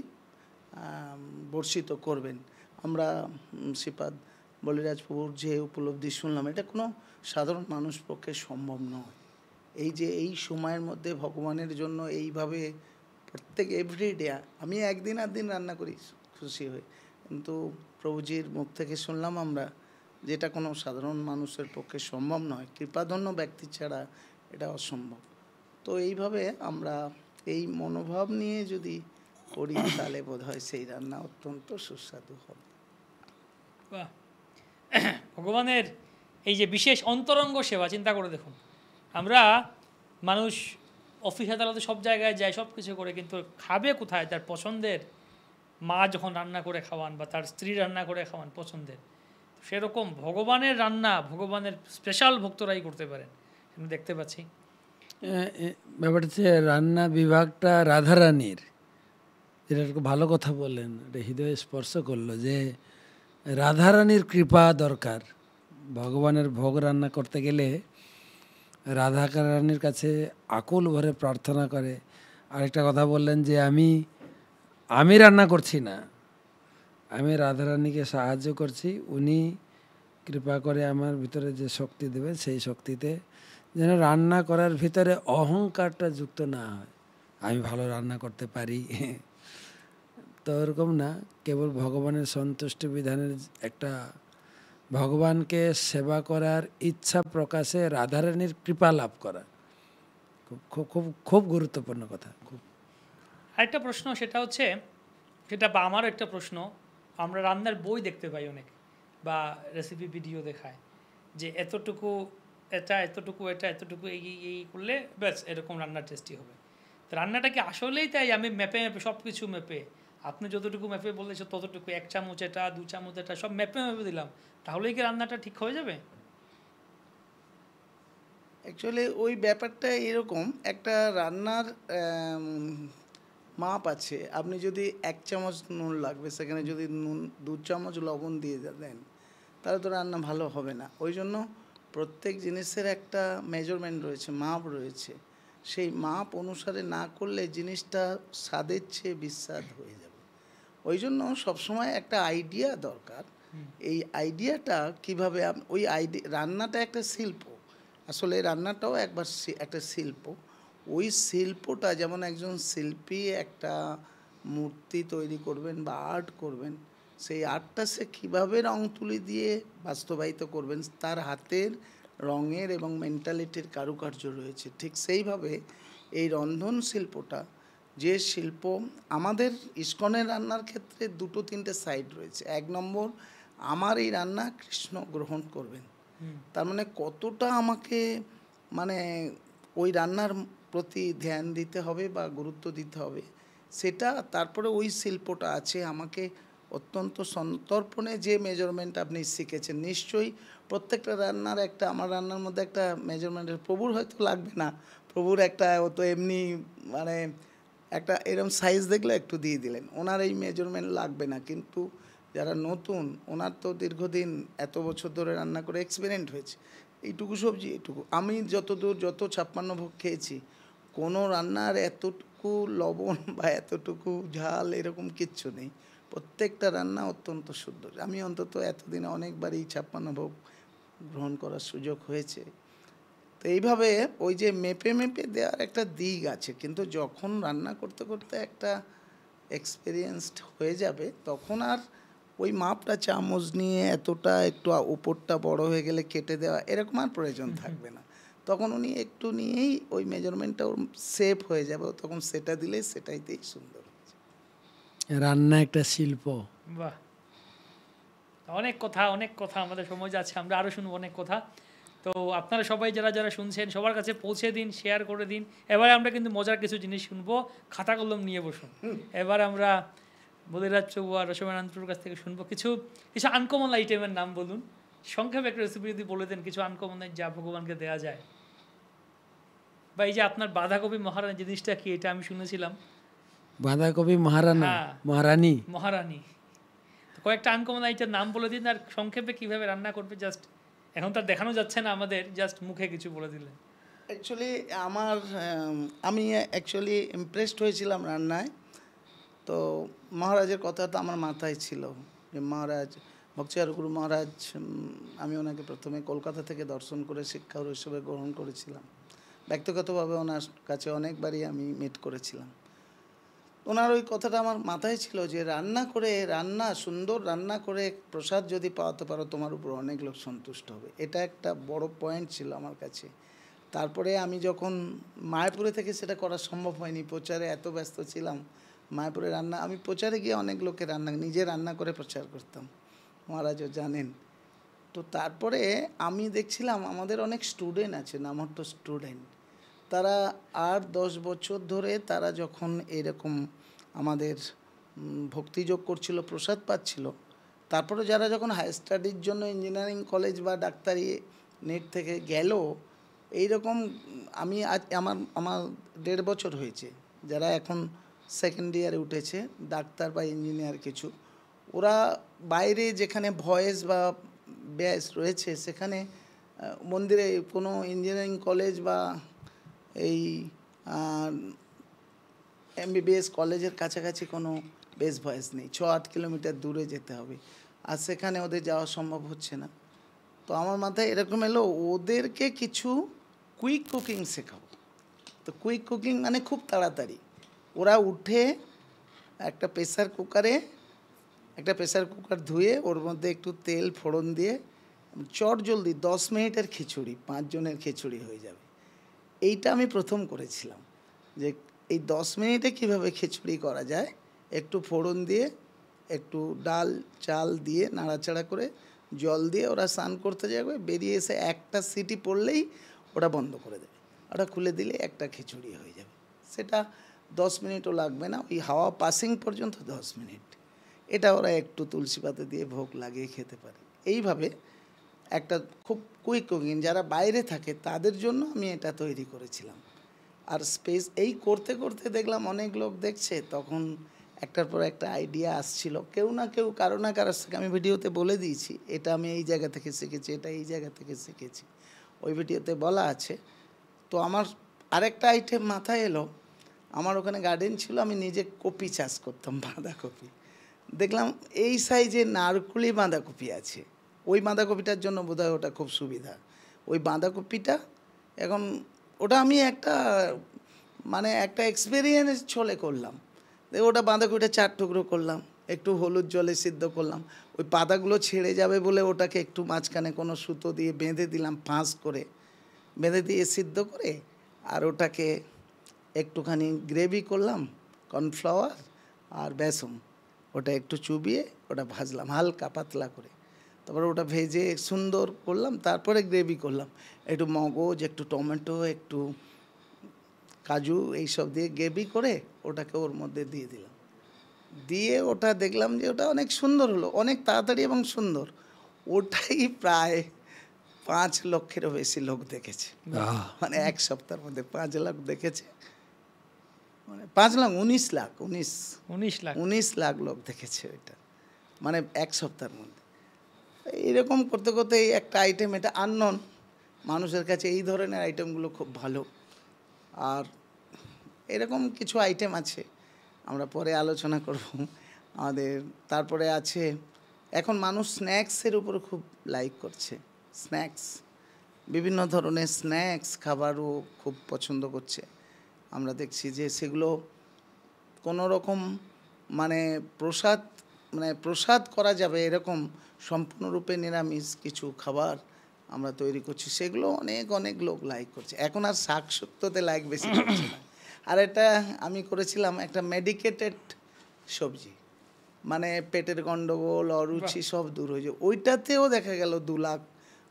বর্ষিত করবেন আমরা শ্রীপাদ বলিরাজ প্রভুর যে উপলব্ধি শুনলাম এটা কোনো সাধারণ মানুষ পক্ষে সম্ভব নয় এই যে এই সময়ের মধ্যে ভগবানের জন্য এইভাবে প্রত্যেক এভরিডে আমি একদিন আর দিন রান্না করি খুশি হয়ে কিন্তু প্রভুজির মুখ থেকে শুনলাম আমরা যেটা কোনো সাধারণ মানুষের পক্ষে সম্ভব নয় কৃপাধন্য ব্যক্তি ছাড়া এটা অসম্ভব তো এইভাবে আমরা এই মনোভাব নিয়ে যদি করি তাহলে বোধ হয় সেই রান্না অত্যন্ত সুস্বাদু হবে ভগবানের এই যে বিশেষ অন্তরঙ্গ সেবা চিন্তা করে দেখুন আমরা মানুষ অফিস আদালতে সব জায়গায় যায় সব কিছু করে কিন্তু খাবে কোথায় তার পছন্দের মা যখন রান্না করে খাওয়ান বা তার স্ত্রী রান্না করে খাওয়ান পছন্দের সেরকম ভগবানের রান্না ভগবানের স্পেশাল ভক্তরাই করতে পারেন আমি দেখতে পাচ্ছি ব্যাপারটা হচ্ছে রান্না বিভাগটা রাধারানীর যেটা একটু ভালো কথা বললেন এটা হৃদয়ে স্পর্শ করলো যে রাধারানীর কৃপা দরকার ভগবানের ভোগ রান্না করতে গেলে রাধা রানীর কাছে আকুল ভরে প্রার্থনা করে আরেকটা কথা বললেন যে আমি আমি রান্না করছি না আমি রাধারানীকে সাহায্য করছি উনি কৃপা করে আমার ভিতরে যে শক্তি দেবে সেই শক্তিতে যেন রান্না করার ভিতরে অহংকারটা যুক্ত না হয় আমি ভালো রান্না করতে পারি তো ওরকম না কেবল ভগবানের সন্তুষ্টি বিধানের একটা ভগবানকে সেবা করার ইচ্ছা প্রকাশে রাধারানীর কৃপা লাভ করা খুব খুব খুব গুরুত্বপূর্ণ কথা খুব আরেকটা প্রশ্ন সেটা হচ্ছে সেটা বা আমারও একটা প্রশ্ন আমরা রান্নার বই দেখতে পাই অনেক বা রেসিপি ভিডিও দেখায় যে এতটুকু এটা এতটুকু এটা এতটুকু এই এই করলে ব্যাস এরকম রান্নার টেস্টি হবে রান্নাটা কি আসলেই তাই আমি মেপে মেপে সব কিছু মেপে আপনি যতটুকু ম্যাপে বললে সে ততটুকু এক চামচ এটা দু চামচ এটা সব ম্যাপে ম্যাপে দিলাম তাহলেই কি রান্নাটা ঠিক হয়ে যাবে অ্যাকচুয়ালি ওই ব্যাপারটা এরকম একটা রান্নার মাপ আছে আপনি যদি এক চামচ নুন লাগবে সেখানে যদি নুন দু চামচ লবণ দিয়ে দেন তাহলে তো রান্না ভালো হবে না ওই জন্য প্রত্যেক জিনিসের একটা মেজারমেন্ট রয়েছে মাপ রয়েছে সেই মাপ অনুসারে না করলে জিনিসটা স্বাদের চেয়ে বিস্বাদ হয়ে যাবে ওই জন্য সবসময় একটা আইডিয়া দরকার এই আইডিয়াটা কিভাবে ওই আইডি রান্নাটা একটা শিল্প আসলে রান্নাটাও একবার একটা শিল্প ওই শিল্পটা যেমন একজন শিল্পী একটা মূর্তি তৈরি করবেন বা আর্ট করবেন সেই আর্টটা সে কীভাবে রং তুলি দিয়ে বাস্তবায়িত করবেন তার হাতের রঙের এবং মেন্টালিটির কারুকার্য রয়েছে ঠিক সেইভাবে এই রন্ধন শিল্পটা যে শিল্প আমাদের ইস্কনের রান্নার ক্ষেত্রে দুটো তিনটে সাইড রয়েছে এক নম্বর আমার এই রান্না কৃষ্ণ গ্রহণ করবেন তার মানে কতটা আমাকে মানে ওই রান্নার প্রতি ধ্যান দিতে হবে বা গুরুত্ব দিতে হবে সেটা তারপরে ওই শিল্পটা আছে আমাকে অত্যন্ত সন্তর্পণে যে মেজারমেন্ট আপনি শিখেছেন নিশ্চয়ই প্রত্যেকটা রান্নার একটা আমার রান্নার মধ্যে একটা মেজারমেন্টের প্রভুর হয়তো লাগবে না প্রভুর একটা ও তো এমনি মানে একটা এরম সাইজ দেখলে একটু দিয়ে দিলেন ওনার এই মেজারমেন্ট লাগবে না কিন্তু যারা নতুন ওনার তো দীর্ঘদিন এত বছর ধরে রান্না করে এক্সপেরিয়েন্ট হয়েছে এইটুকু সবজি এইটুকু আমি যতদূর যত ছাপ্পান্ন ভোগ খেয়েছি কোনো রান্নার এতটুকু লবণ বা এতটুকু ঝাল এরকম কিচ্ছু নেই প্রত্যেকটা রান্না অত্যন্ত সুন্দর আমি অন্তত এতদিনে অনেকবারই ছাপ্পান্ন ভোগ গ্রহণ করার সুযোগ হয়েছে তো এইভাবে ওই যে মেপে মেপে দেওয়ার একটা দিক আছে কিন্তু যখন রান্না করতে করতে একটা এক্সপিরিয়েন্সড হয়ে যাবে তখন আর ওই মাপটা চামচ নিয়ে এতটা একটু ওপরটা বড় হয়ে গেলে কেটে দেওয়া এরকম আর প্রয়োজন থাকবে না তখন উনি একটু নিয়েই ওই মেজারমেন্টটা ওর সেফ হয়ে যাবে তখন সেটা দিলে সেটাইতেই সুন্দর রান্না একটা শিল্প বাহ অনেক কথা অনেক কথা আমাদের সময় যাচ্ছে আমরা আরও শুনবো অনেক কথা তো আপনারা সবাই যারা যারা শুনছেন সবার কাছে পৌঁছে দিন শেয়ার করে দিন এবারে আমরা কিন্তু মজার কিছু জিনিস শুনবো খাতা কলম নিয়ে বসুন এবার আমরা বদিরাজ চৌয়া রসমানন্দপুর কাছ থেকে শুনবো কিছু কিছু আনকমন আইটেমের নাম বলুন সংক্ষেপে একটা রেসিপি যদি বলে দেন কিছু আনকমন যা ভগবানকে দেওয়া যায় বা এই যে আপনার বাঁধাকপি মহারানা জিনিসটা কি এটা আমি শুনেছিলাম বাঁধাকপি মহারানা হ্যাঁ। মহারানী মহারানী কয়েকটা আনকমন আইটেম নাম বলে দিন আর সংক্ষেপে কিভাবে রান্না করবে জাস্ট এখন তার দেখানো যাচ্ছে না আমাদের জাস্ট মুখে কিছু বলে দিলে অ্যাকচুয়ালি আমার আমি অ্যাকচুয়ালি ইমপ্রেসড হয়েছিলাম রান্নায় তো মহারাজের কথা তো আমার মাথায় ছিল যে মহারাজ ভক্তিয়ার গুরু মহারাজ আমি ওনাকে প্রথমে কলকাতা থেকে দর্শন করে শিক্ষা হিসেবে গ্রহণ করেছিলাম ব্যক্তিগতভাবে ওনার কাছে অনেকবারই আমি মিট করেছিলাম ওনার ওই কথাটা আমার মাথায় ছিল যে রান্না করে রান্না সুন্দর রান্না করে প্রসাদ যদি পাওয়াতে পারো তোমার উপর অনেক লোক সন্তুষ্ট হবে এটা একটা বড় পয়েন্ট ছিল আমার কাছে তারপরে আমি যখন মায়াপুরে থেকে সেটা করা সম্ভব হয়নি প্রচারে এত ব্যস্ত ছিলাম মায়াপুরে রান্না আমি প্রচারে গিয়ে অনেক লোকে রান্না নিজে রান্না করে প্রচার করতাম মহারাজও জানেন তো তারপরে আমি দেখছিলাম আমাদের অনেক স্টুডেন্ট আছে নামহট্ট স্টুডেন্ট তারা আট দশ বছর ধরে তারা যখন এরকম আমাদের ভক্তিযোগ করছিল প্রসাদ পাচ্ছিল তারপরে যারা যখন হায়ার স্টাডির জন্য ইঞ্জিনিয়ারিং কলেজ বা ডাক্তারি নেট থেকে গেল এইরকম আমি আজ আমার আমার দেড় বছর হয়েছে যারা এখন সেকেন্ড ইয়ারে উঠেছে ডাক্তার বা ইঞ্জিনিয়ার কিছু ওরা বাইরে যেখানে ভয়েস বা ব্যাস রয়েছে সেখানে মন্দিরে কোনো ইঞ্জিনিয়ারিং কলেজ বা এই এমবিবিএস কলেজের কাছাকাছি কোনো বেস ভয়েস নেই ছ আট কিলোমিটার দূরে যেতে হবে আর সেখানে ওদের যাওয়া সম্ভব হচ্ছে না তো আমার মাথায় এরকম এলো ওদেরকে কিছু কুইক কুকিং শেখাবো তো কুইক কুকিং মানে খুব তাড়াতাড়ি ওরা উঠে একটা প্রেসার কুকারে একটা প্রেসার কুকার ধুয়ে ওর মধ্যে একটু তেল ফোড়ন দিয়ে চট জলদি দশ মিনিটের খিচুড়ি পাঁচজনের খিচুড়ি হয়ে যাবে এইটা আমি প্রথম করেছিলাম যে এই দশ মিনিটে কিভাবে খিচুড়ি করা যায় একটু ফোড়ন দিয়ে একটু ডাল চাল দিয়ে নাড়াচাড়া করে জল দিয়ে ওরা স্নান করতে যাবে বেরিয়ে এসে একটা সিটি পড়লেই ওটা বন্ধ করে দেবে ওটা খুলে দিলে একটা খিচুড়ি হয়ে যাবে সেটা দশ মিনিটও লাগবে না ওই হাওয়া পাসিং পর্যন্ত দশ মিনিট এটা ওরা একটু তুলসী পাতা দিয়ে ভোগ লাগিয়ে খেতে পারে এইভাবে একটা খুব কুইক কুকিং যারা বাইরে থাকে তাদের জন্য আমি এটা তৈরি করেছিলাম আর স্পেস এই করতে করতে দেখলাম অনেক লোক দেখছে তখন একটার পর একটা আইডিয়া আসছিল কেউ না কেউ কারো না কারোর থেকে আমি ভিডিওতে বলে দিয়েছি এটা আমি এই জায়গা থেকে শিখেছি এটা এই জায়গা থেকে শিখেছি ওই ভিডিওতে বলা আছে তো আমার আরেকটা আইটেম মাথায় এলো আমার ওখানে গার্ডেন ছিল আমি নিজে কপি চাষ করতাম বাঁধাকপি দেখলাম এই সাইজে নারকুলি বাঁধাকপি আছে ওই বাঁধাকপিটার জন্য বোধ ওটা খুব সুবিধা ওই বাঁধাকপিটা এখন ওটা আমি একটা মানে একটা এক্সপেরিয়েন্স ছলে করলাম ওটা বাঁধাকপিটা চার টুকরো করলাম একটু হলুদ জলে সিদ্ধ করলাম ওই পাতাগুলো ছেড়ে যাবে বলে ওটাকে একটু মাঝখানে কোনো সুতো দিয়ে বেঁধে দিলাম ফাঁস করে বেঁধে দিয়ে সিদ্ধ করে আর ওটাকে একটুখানি গ্রেভি করলাম কর্নফ্লাওয়ার আর বেসন ওটা একটু চুবিয়ে ওটা ভাজলাম হালকা পাতলা করে তারপরে ওটা ভেজে সুন্দর করলাম তারপরে গ্রেভি করলাম একটু মগজ একটু টমেটো একটু কাজু এইসব দিয়ে গ্রেভি করে ওটাকে ওর মধ্যে দিয়ে দিলাম দিয়ে ওটা দেখলাম যে ওটা অনেক সুন্দর হলো অনেক তাড়াতাড়ি এবং সুন্দর ওটাই প্রায় পাঁচ লক্ষেরও বেশি লোক দেখেছে মানে এক সপ্তাহের মধ্যে পাঁচ লাখ দেখেছে মানে পাঁচ লাখ উনিশ লাখ উনিশ উনিশ লাখ উনিশ লাখ লোক দেখেছে ওইটা মানে এক সপ্তাহের মধ্যে এরকম করতে করতে এই একটা আইটেম এটা আননন মানুষের কাছে এই ধরনের আইটেমগুলো খুব ভালো আর এরকম কিছু আইটেম আছে আমরা পরে আলোচনা করব আমাদের তারপরে আছে এখন মানুষ স্ন্যাক্সের উপর খুব লাইক করছে স্ন্যাক্স বিভিন্ন ধরনের স্ন্যাক্স খাবারও খুব পছন্দ করছে আমরা দেখছি যে সেগুলো কোনো রকম মানে প্রসাদ মানে প্রসাদ করা যাবে এরকম সম্পূর্ণরূপে নিরামিষ কিছু খাবার আমরা তৈরি করছি সেগুলো অনেক অনেক লোক লাইক করছে এখন আর শাক সত্যতে লাইক বেশি করছে না আর এটা আমি করেছিলাম একটা মেডিকেটেড সবজি মানে পেটের গণ্ডগোল অরুচি সব দূর হয়ে যায় ওইটাতেও দেখা গেল দু লাখ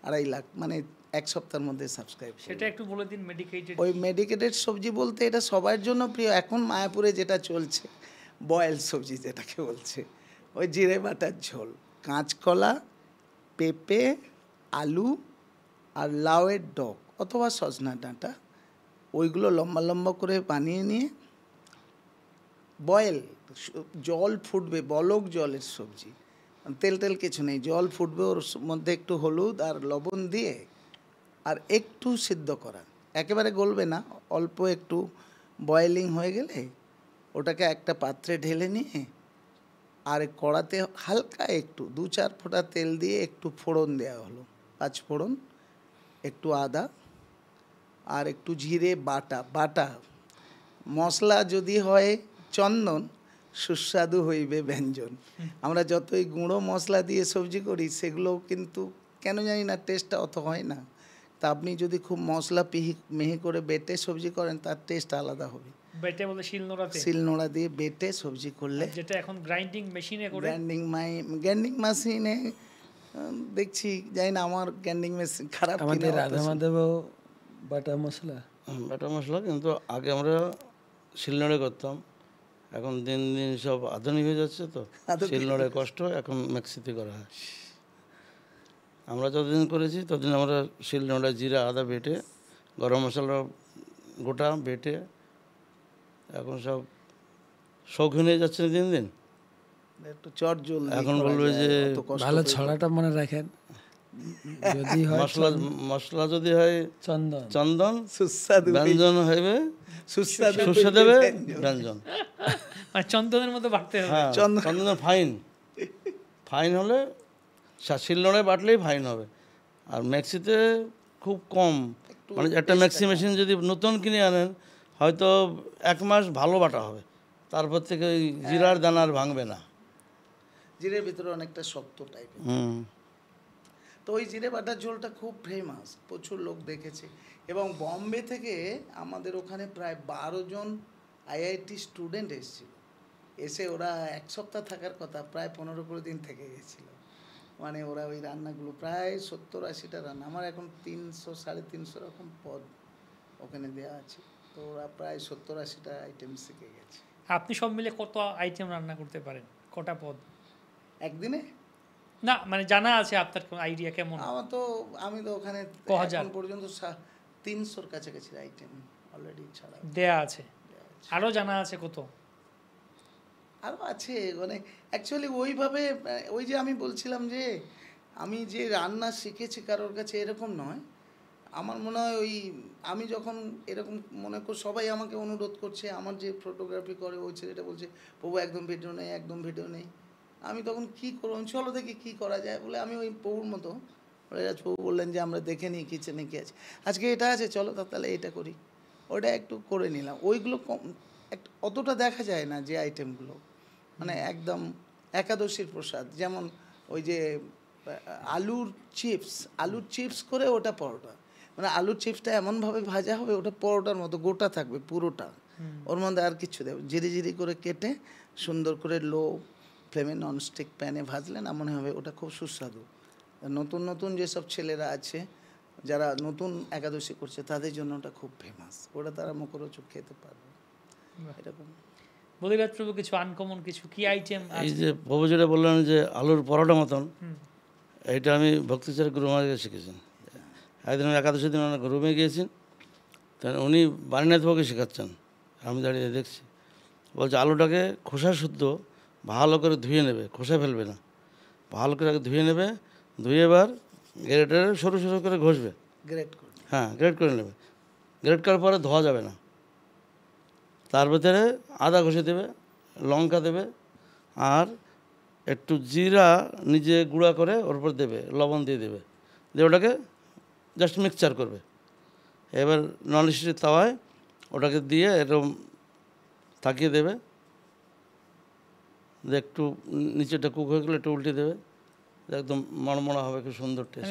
আড়াই লাখ মানে এক সপ্তাহের মধ্যে সাবস্ক্রাইব সেটা একটু বলে দিন মেডিকেটেড ওই মেডিকেটেড সবজি বলতে এটা সবার জন্য প্রিয় এখন মায়াপুরে যেটা চলছে বয়েল সবজি যেটাকে বলছে ওই জিরে পাতার ঝোল কাঁচকলা পেঁপে আলু আর লাউয়ের ডক অথবা সজনা ডাঁটা ওইগুলো লম্বা লম্বা করে বানিয়ে নিয়ে বয়েল জল ফুটবে বলক জলের সবজি তেল তেল কিছু নেই জল ফুটবে ওর মধ্যে একটু হলুদ আর লবণ দিয়ে আর একটু সিদ্ধ করা একেবারে গলবে না অল্প একটু বয়েলিং হয়ে গেলে ওটাকে একটা পাত্রে ঢেলে নিয়ে আর কড়াতে হালকা একটু দু চার ফোঁটা তেল দিয়ে একটু ফোড়ন দেওয়া হলো পাঁচ ফোড়ন একটু আদা আর একটু জিরে বাটা বাটা মশলা যদি হয় চন্দন সুস্বাদু হইবে ব্যঞ্জন আমরা যতই গুঁড়ো মশলা দিয়ে সবজি করি সেগুলো কিন্তু কেন জানি না টেস্টটা অত হয় না তা আপনি যদি খুব মশলা পিহি মেহি করে বেটে সবজি করেন তার টেস্ট আলাদা হবে বেটে বলে শিল নোড়াতে শিল নোড়া দিয়ে বেটে সবজি করলে যেটা এখন গ্রাইন্ডিং মেশিনে করে গ্রাইন্ডিং মাই গ্রাইন্ডিং মেশিনে দেখছি জানি না আমার গ্রাইন্ডিং মেশিন খারাপ আমাদের রাধা মাধব বাটা মশলা বাটা মশলা কিন্তু আগে আমরা শিল নোড়ে করতাম এখন দিন দিন সব আধুনিক হয়ে যাচ্ছে তো শিল নোড়ে কষ্ট এখন ম্যাক্সিতে করা হয় আমরা যতদিন করেছি ততদিন আমরা শিল নোড়া জিরা আদা বেটে গরম মশলা গোটা বেটে এখন সব শৌখিন হয়ে যাচ্ছে দিন দিন একটু চট জল এখন বলবে যে ভালো ছড়াটা মনে রাখেন যদি মশলা মশলা যদি হয় চন্দন চন্দন সুস্বাদু ব্যঞ্জন হইবে সুস্বাদু সুস্বাদু ব্যঞ্জন আর মানে চন্দনের মতো বাটতে হবে হ্যাঁ, চন্দন চন্দন ফাইন ফাইন হলে শিলনোড়ায় বাটলেই ফাইন হবে আর ম্যাক্সিতে খুব কম মানে একটা ম্যাক্সি মেশিন যদি নতুন কিনে আনেন হয়তো এক মাস ভালো বাটা হবে তারপর থেকে ওই হ্যাঁ। জিরার দানার ভাঙবে না জিরের ভিতরে অনেকটা শক্ত টাইপের তো ওই জিরে বাটার ঝোলটা খুব ফেমাস প্রচুর লোক দেখেছে এবং বম্বে থেকে আমাদের ওখানে প্রায় বারো জন আইআইটি স্টুডেন্ট এসেছিল এসে ওরা এক সপ্তাহ থাকার কথা প্রায় পনেরো কুড়ি দিন থেকে গেছিল মানে ওরা ওই রান্নাগুলো প্রায় সত্তর আশিটা রান্না আমার এখন তিনশো সাড়ে তিনশো রকম পদ ওখানে দেওয়া আছে তো ওরা প্রায় সত্তর আশিটা আইটেম শিখে গেছে আপনি সব মিলে কত আইটেম রান্না করতে পারেন কটা পদ একদিনে না মানে জানা আছে আপনার আইডিয়া কেমন আমার তো আমি তো ওখানে এখন পর্যন্ত তিনশোর কাছাকাছি আইটেম অলরেডি ছাড়া দেয়া আছে আরও জানা আছে কত আরও আছে মানে অ্যাকচুয়ালি ওইভাবে মানে ওই যে আমি বলছিলাম যে আমি যে রান্না শিখেছি কারোর কাছে এরকম নয় আমার মনে হয় ওই আমি যখন এরকম মনে করি সবাই আমাকে অনুরোধ করছে আমার যে ফটোগ্রাফি করে ওই ছেলেটা বলছে প্রভু একদম ভিডিও নেই একদম ভিডিও নেই আমি তখন কী করব চলো দেখি কী করা যায় বলে আমি ওই প্রভুর মতো রাজ প্রভু বললেন যে আমরা দেখে নিই কিচেনে কী আছে আজকে এটা আছে চলো তাহলে এটা করি ওটা একটু করে নিলাম ওইগুলো কম অতটা দেখা যায় না যে আইটেমগুলো মানে একদম একাদশীর প্রসাদ যেমন ওই যে আলুর চিপস আলুর চিপস করে ওটা পরোটা মানে আলুর চিপসটা এমনভাবে ভাজা হবে ওটা পরোটার মতো গোটা থাকবে পুরোটা ওর মধ্যে আর কিছু দেবে ঝিরি জিরি করে কেটে সুন্দর করে লো ফ্লেমে ননস্টিক প্যানে ভাজলে না মনে হবে ওটা খুব সুস্বাদু নতুন নতুন যেসব ছেলেরা আছে যারা নতুন একাদশী করছে তাদের জন্য ওটা খুব ফেমাস ওটা তারা মুখরোচক খেতে পারবে এরকম বলিরাজ কিছু আনকমন কিছু কি আইটেম এই যে প্রভু যেটা বললেন যে আলুর পরোটা মতন এটা আমি ভক্তিচার গুরু মহারাজকে শিখেছি একদিন একাদশী দিন অনেক রুমে গিয়েছেন তাহলে উনি বারীনাথ বাবুকে শেখাচ্ছেন আমি দাঁড়িয়ে দেখছি বলছে আলুটাকে খোসা শুদ্ধ ভালো করে ধুয়ে নেবে খোসা ফেলবে না ভালো করে আগে ধুয়ে নেবে ধুয়ে এবার গ্রেটারে সরু সরু করে ঘষবে গ্রেট হ্যাঁ গ্রেট করে নেবে গ্রেট করার পরে ধোয়া যাবে না তার ভেতরে আদা ঘষে দেবে লঙ্কা দেবে আর একটু জিরা নিজে গুঁড়া করে ওর উপর দেবে লবণ দিয়ে দেবে দিয়ে ওটাকে জাস্ট মিক্সচার করবে এবার নন স্টিলের তাওয়ায় ওটাকে দিয়ে এরকম থাকিয়ে দেবে একটু নিচেটা কুক হয়ে গেলে একটু উল্টে দেবে একদম মনমনা হবে খুব সুন্দর টেস্ট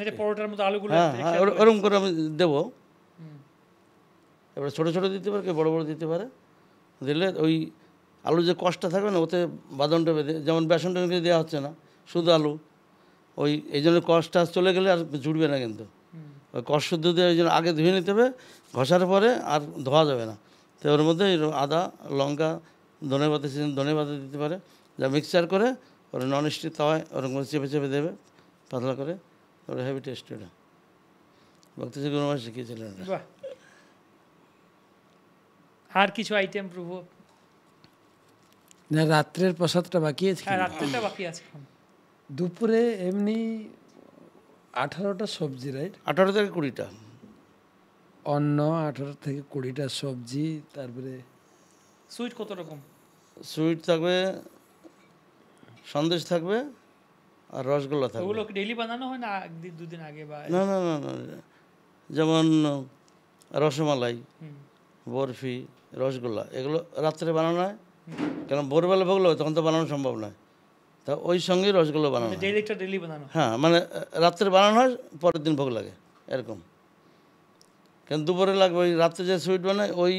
হ্যাঁ হ্যাঁ ওরকম করে আমি দেবো এবারে ছোটো ছোটো দিতে পারে কেউ বড়ো বড়ো দিতে পারে দিলে ওই আলু যে কষ্টটা থাকবে না ওতে বাদনটা বেঁধে যেমন বেসনটা দেওয়া হচ্ছে না শুধু আলু ওই এই জন্য কষ্টটা চলে গেলে আর জুড়বে না কিন্তু কষ্ট দুধে ওই জন্য আগে ধুয়ে নিতে হবে ঘষার পরে আর ধোয়া যাবে না তো ওর মধ্যে আদা লঙ্কা ধনে পাতা সিজন ধনে পাতা দিতে পারে যা মিক্সচার করে ওরা নন স্টিক তাওয়ায় ওরকম চেপে চেপে দেবে পাতলা করে ওরা হেভি টেস্ট ওটা ভক্ত গুরু শিখিয়েছিলেন আর কিছু আইটেম প্রভু না রাত্রের প্রসাদটা বাকি হ্যাঁ, বাকি আছে দুপুরে এমনি আঠারোটা সবজি রাইট আঠারো থেকে কুড়িটা অন্ন আঠারো থেকে কুড়িটা সবজি তারপরে সুইট কত রকম সুইট থাকবে সন্দেশ থাকবে আর রসগোল্লা থাকবে ওগুলো ডেইলি বানানো হয় না একদিন দুদিন আগে বা না না না না যেমন রসমালাই বরফি রসগোল্লা এগুলো রাত্রে বানানো হয় কেন ভোরবেলা ভোগলো তখন তো বানানো সম্ভব নয় তা ওই সঙ্গে রসগোল্লা বানানো মানে হ্যাঁ মানে রাত্রে বানানো হয় পরের দিন ভোগ লাগে এরকম কেন দুপুরে লাগবে ওই রাত্রে যে সুইট বানায় ওই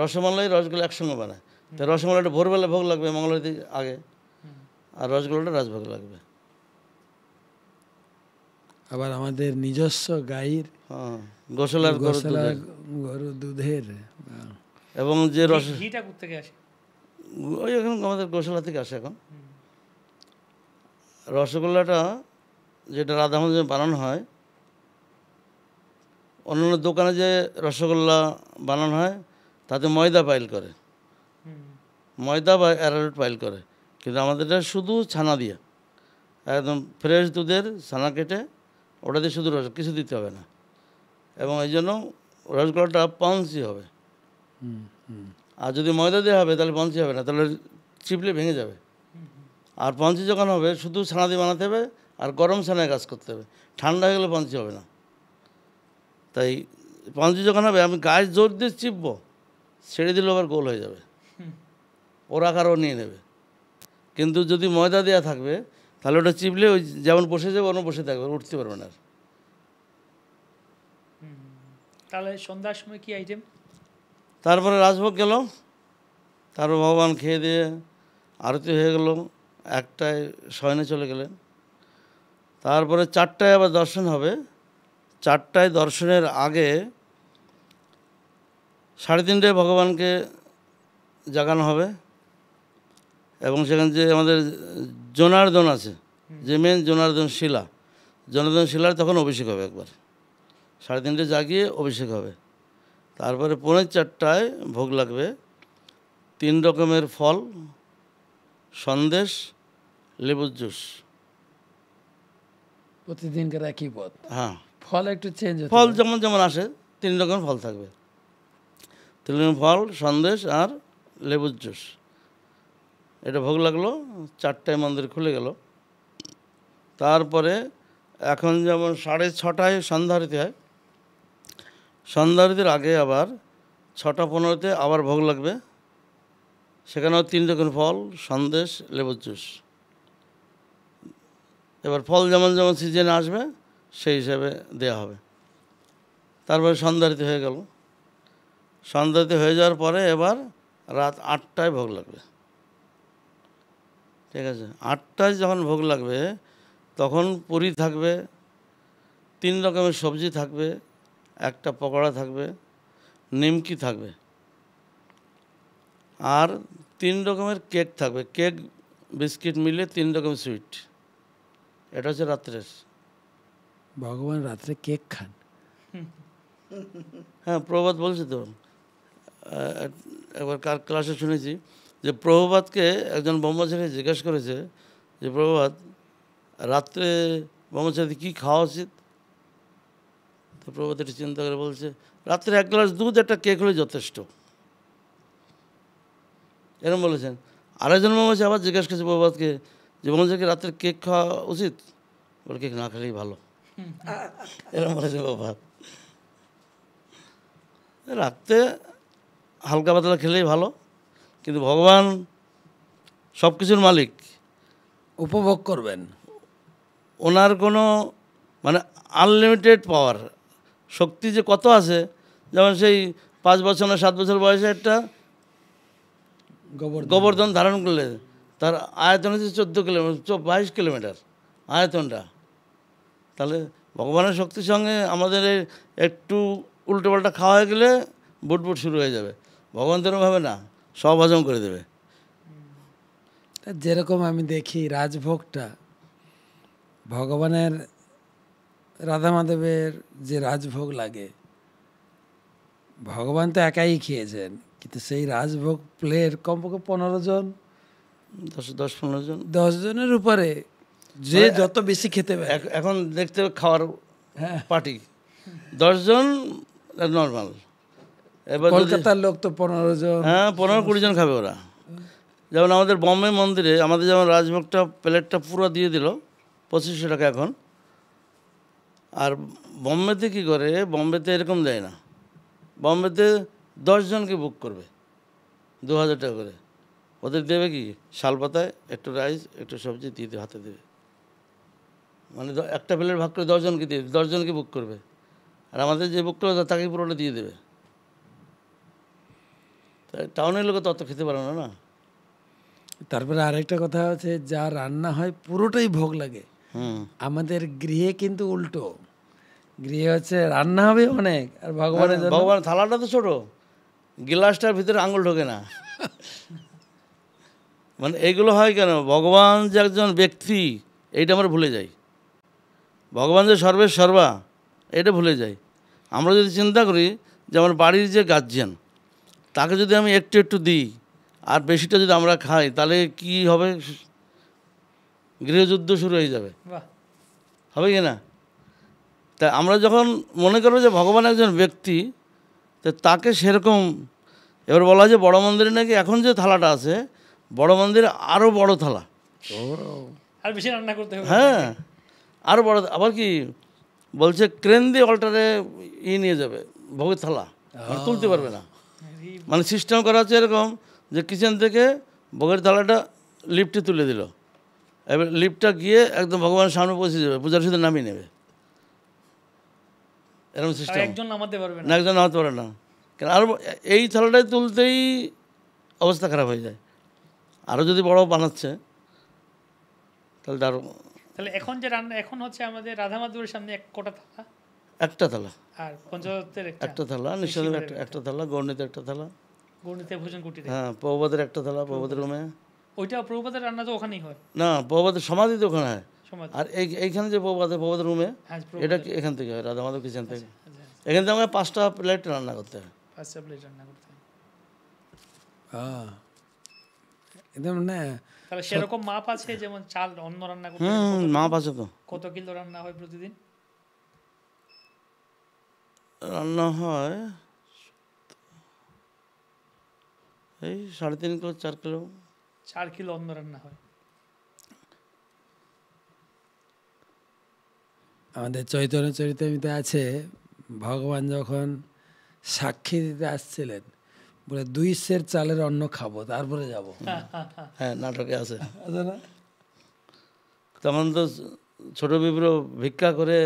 রসমালাই রসগোল্লা একসঙ্গে বানায় তা রসমালাইটা ভোরবেলা ভোগ লাগবে মঙ্গলবার আগে আর রসগোল্লাটা রাজভোগ লাগবে আবার আমাদের নিজস্ব গাইর হ্যাঁ, গোসলার গোসলার গরু দুধের এবং যে রস ওই এখন আমাদের গোসলা থেকে আসে এখন রসগোল্লাটা যেটা রাধামন্দিরে বানানো হয় অন্যান্য দোকানে যে রসগোল্লা বানানো হয় তাতে ময়দা পাইল করে ময়দা বা অ্যারারুট পাইল করে কিন্তু আমাদের এটা শুধু ছানা দিয়ে একদম ফ্রেশ দুধের ছানা কেটে ওটা দিয়ে শুধু রস কিছু দিতে হবে না এবং এই জন্য রসগোল্লাটা পাউন্সি হবে আর যদি ময়দা দেওয়া হবে তাহলে পাউন্সি হবে না তাহলে চিপলে ভেঙে যাবে আর পঞ্চি যখন হবে শুধু ছানা দিয়ে বানাতে হবে আর গরম ছানায় কাজ করতে হবে ঠান্ডা হয়ে গেলে পঞ্চি হবে না তাই পঞ্চি যখন হবে আমি গাছ জোর দিয়ে চিপবো ছেড়ে দিলেও আবার গোল হয়ে যাবে ওরা কারো নিয়ে নেবে কিন্তু যদি ময়দা দেওয়া থাকবে তাহলে ওটা চিপলে ওই যেমন বসে যাবে অন্য বসে থাকবে উঠতে পারবে না আর তাহলে সন্ধ্যার সময় কি আইটেম তারপরে রাজভোগ গেল তারপর ভগবান খেয়ে দিয়ে আরতি হয়ে গেল একটায় শয়নে চলে গেলেন তারপরে চারটায় আবার দর্শন হবে চারটায় দর্শনের আগে সাড়ে তিনটায় ভগবানকে জাগানো হবে এবং সেখানে যে আমাদের জোনার্দন আছে যে মেন জোনার্দন শিলা জনার্দন শিলার তখন অভিষেক হবে একবার সাড়ে তিনটে জাগিয়ে অভিষেক হবে তারপরে পৌনে চারটায় ভোগ লাগবে তিন রকমের ফল সন্দেশ লেবুর জুস প্রতিদিনকার একই পথ হ্যাঁ ফল একটু চেঞ্জ ফল যেমন যেমন আসে তিন রকম ফল থাকবে তিন রকম ফল সন্দেশ আর লেবুর জুস এটা ভোগ লাগলো চারটায় মন্দির খুলে গেল তারপরে এখন যেমন সাড়ে ছটায় সন্ধ্যারতি হয় সন্ধ্যারতির আগে আবার ছটা পনেরোতে আবার ভোগ লাগবে সেখানেও তিন রকম ফল সন্দেশ লেবুর জুস এবার ফল যেমন যেমন সিজনে আসবে সেই হিসাবে দেওয়া হবে তারপরে সন্ধ্যারিত হয়ে গেল সন্ধ্যারিত হয়ে যাওয়ার পরে এবার রাত আটটায় ভোগ লাগবে ঠিক আছে আটটায় যখন ভোগ লাগবে তখন পুরি থাকবে তিন রকমের সবজি থাকবে একটা পকোড়া থাকবে নিমকি থাকবে আর তিন রকমের কেক থাকবে কেক বিস্কিট মিলে তিন রকম সুইট এটা হচ্ছে রাত্রের ভগবান রাত্রে কেক খান হ্যাঁ প্রভাত বলছি তো একবার কার ক্লাসে শুনেছি যে প্রভুবাদকে একজন ব্রহ্মচারী জিজ্ঞেস করেছে যে প্রভুবাদ রাত্রে ব্রহ্মচারী কী খাওয়া উচিত তো প্রভাত এটি চিন্তা করে বলছে রাত্রে এক গ্লাস দুধ একটা কেক হলে যথেষ্ট এরম বলেছেন আরেকজন মামাসি আবার জিজ্ঞেস করছে প্রভাতকে যে মহামাসিকে রাতের কেক খাওয়া উচিত বলে কেক না খেলেই ভালো এরম বলেছে প্রভাত রাত্রে হালকা পাতলা খেলেই ভালো কিন্তু ভগবান সব কিছুর মালিক উপভোগ করবেন ওনার কোনো মানে আনলিমিটেড পাওয়ার শক্তি যে কত আছে যেমন সেই পাঁচ বছর না সাত বছর বয়সে একটা গোবর্ধন ধারণ করলে তার আয়তন হচ্ছে চোদ্দো কিলোমিটার বাইশ কিলোমিটার আয়তনটা তাহলে ভগবানের শক্তির সঙ্গে আমাদের একটু উল্টোপাল্টা খাওয়া হয়ে গেলে বুটবুট শুরু হয়ে যাবে ভগবান ভাবে না সব হজম করে দেবে যেরকম আমি দেখি রাজভোগটা ভগবানের রাধা মাধবের যে রাজভোগ লাগে ভগবান তো একাই খেয়েছেন কিন্তু সেই রাজভোগ প্লেয়ার কমপক্ষে পনেরো জন দশ দশ পনেরো জন দশ জনের উপরে যে মানে যত বেশি খেতে পারে এখন দেখতে খাওয়ার পার্টি দশজন নর্মাল এবার কলকাতার লোক তো পনেরো জন হ্যাঁ পনেরো কুড়ি জন খাবে ওরা যেমন আমাদের বম্বে মন্দিরে আমাদের যেমন রাজভোগটা প্লেটটা পুরো দিয়ে দিল পঁচিশশো টাকা এখন আর বম্বেতে কি করে বম্বেতে এরকম দেয় না বম্বেতে দশজনকে বুক করবে দু হাজার টাকা করে ওদের দেবে কি শাল পাতায় একটু রাইস একটু সবজি দিয়ে হাতে দেবে মানে একটা প্লেট ভাগ করে দশজনকে দিয়ে দশজনকে বুক করবে আর আমাদের যে বুক করবে তাকে পুরোটা দিয়ে দেবে টাউনের লোকে তত খেতে পারে না না তারপরে আরেকটা কথা হচ্ছে যা রান্না হয় পুরোটাই ভোগ লাগে আমাদের গৃহে কিন্তু উল্টো গৃহে হচ্ছে রান্না হবে অনেক আর ভগবানের হ্যাঁ, ভগবান থালাটা তো ছোটো গ্লাসটার ভিতরে আঙুল ঢোকে না মানে এগুলো হয় কেন ভগবান যে একজন ব্যক্তি এইটা আমরা ভুলে যাই ভগবান যে সর্বের সর্বা এটা ভুলে যাই আমরা যদি চিন্তা করি যে আমার বাড়ির যে গার্জিয়ান তাকে যদি আমি একটু একটু দিই আর বেশিটা যদি আমরা খাই তাহলে কি হবে গৃহযুদ্ধ শুরু হয়ে যাবে হবে কি না তা আমরা যখন মনে করবো যে ভগবান একজন ব্যক্তি তো তাকে সেরকম এবার বলা যে বড় মন্দিরে নাকি এখন যে থালাটা আছে বড় মন্দিরে আরও বড় থালা আর বেশি রান্না করতে হবে হ্যাঁ আরও বড় আবার কি বলছে ক্রেন দিয়ে অল্টারে ই নিয়ে যাবে ভোগের থালা তুলতে পারবে না মানে সিস্টেম করা হচ্ছে এরকম যে কিচেন থেকে ভোগের থালাটা লিফটে তুলে দিল এবার লিফটটা গিয়ে একদম ভগবানের সামনে পৌঁছে যাবে পূজার শুধু নামিয়ে নেবে এরকম সিস্টেম একজন নামাতে পারবে না একজন নামাতে পারে না কেন আর এই থালাটাই তুলতেই অবস্থা খারাপ হয়ে যায় আরও যদি বড় বানাচ্ছে তাহলে তার তাহলে এখন যে রান্না এখন হচ্ছে আমাদের রাধা মাধুরের সামনে এক কোটা থালা একটা থালা আর পঞ্চদত্তের একটা থালা নিঃসন্দেহ একটা থালা গৌরনীতে একটা থালা গৌরনীতে ভোজন কুটি হ্যাঁ প্রভুবাদের একটা থালা প্রভুবাদের রুমে ওইটা প্রভুবাদের রান্না তো ওখানেই হয় না প্রভুবাদের সমাধি তো ওখানে হয় আর এইখানে যে আছে বৌদের হ্যাঁ, রুমে এটা এখান থেকে হয় রাধা মাধব কিচেন থেকে আচ্ছা, আচ্ছা, আচ্ছা। এখান থেকে আমাকে পাঁচটা প্লেট রান্না করতে হয় পাঁচটা প্লেট রান্না করতে হয় মানে তাহলে সেরকম মাপ আছে যেমন চাল রান্না হুম মাপ আছে তো কত কিলো রান্না হয় প্রতিদিন রান্না হয় এই সাড়ে তিন কিলো চার কিলো চার কিলো অন্য রান্না হয় আমাদের চৈতন্য চরিতমিতে আছে ভগবান যখন সাক্ষী দিতে আসছিলেন বলে দুই সের চালের অন্ন খাবো তারপরে যাব হ্যাঁ নাটকে আছে তখন তো ছোট বিপ্র ভিক্ষা করে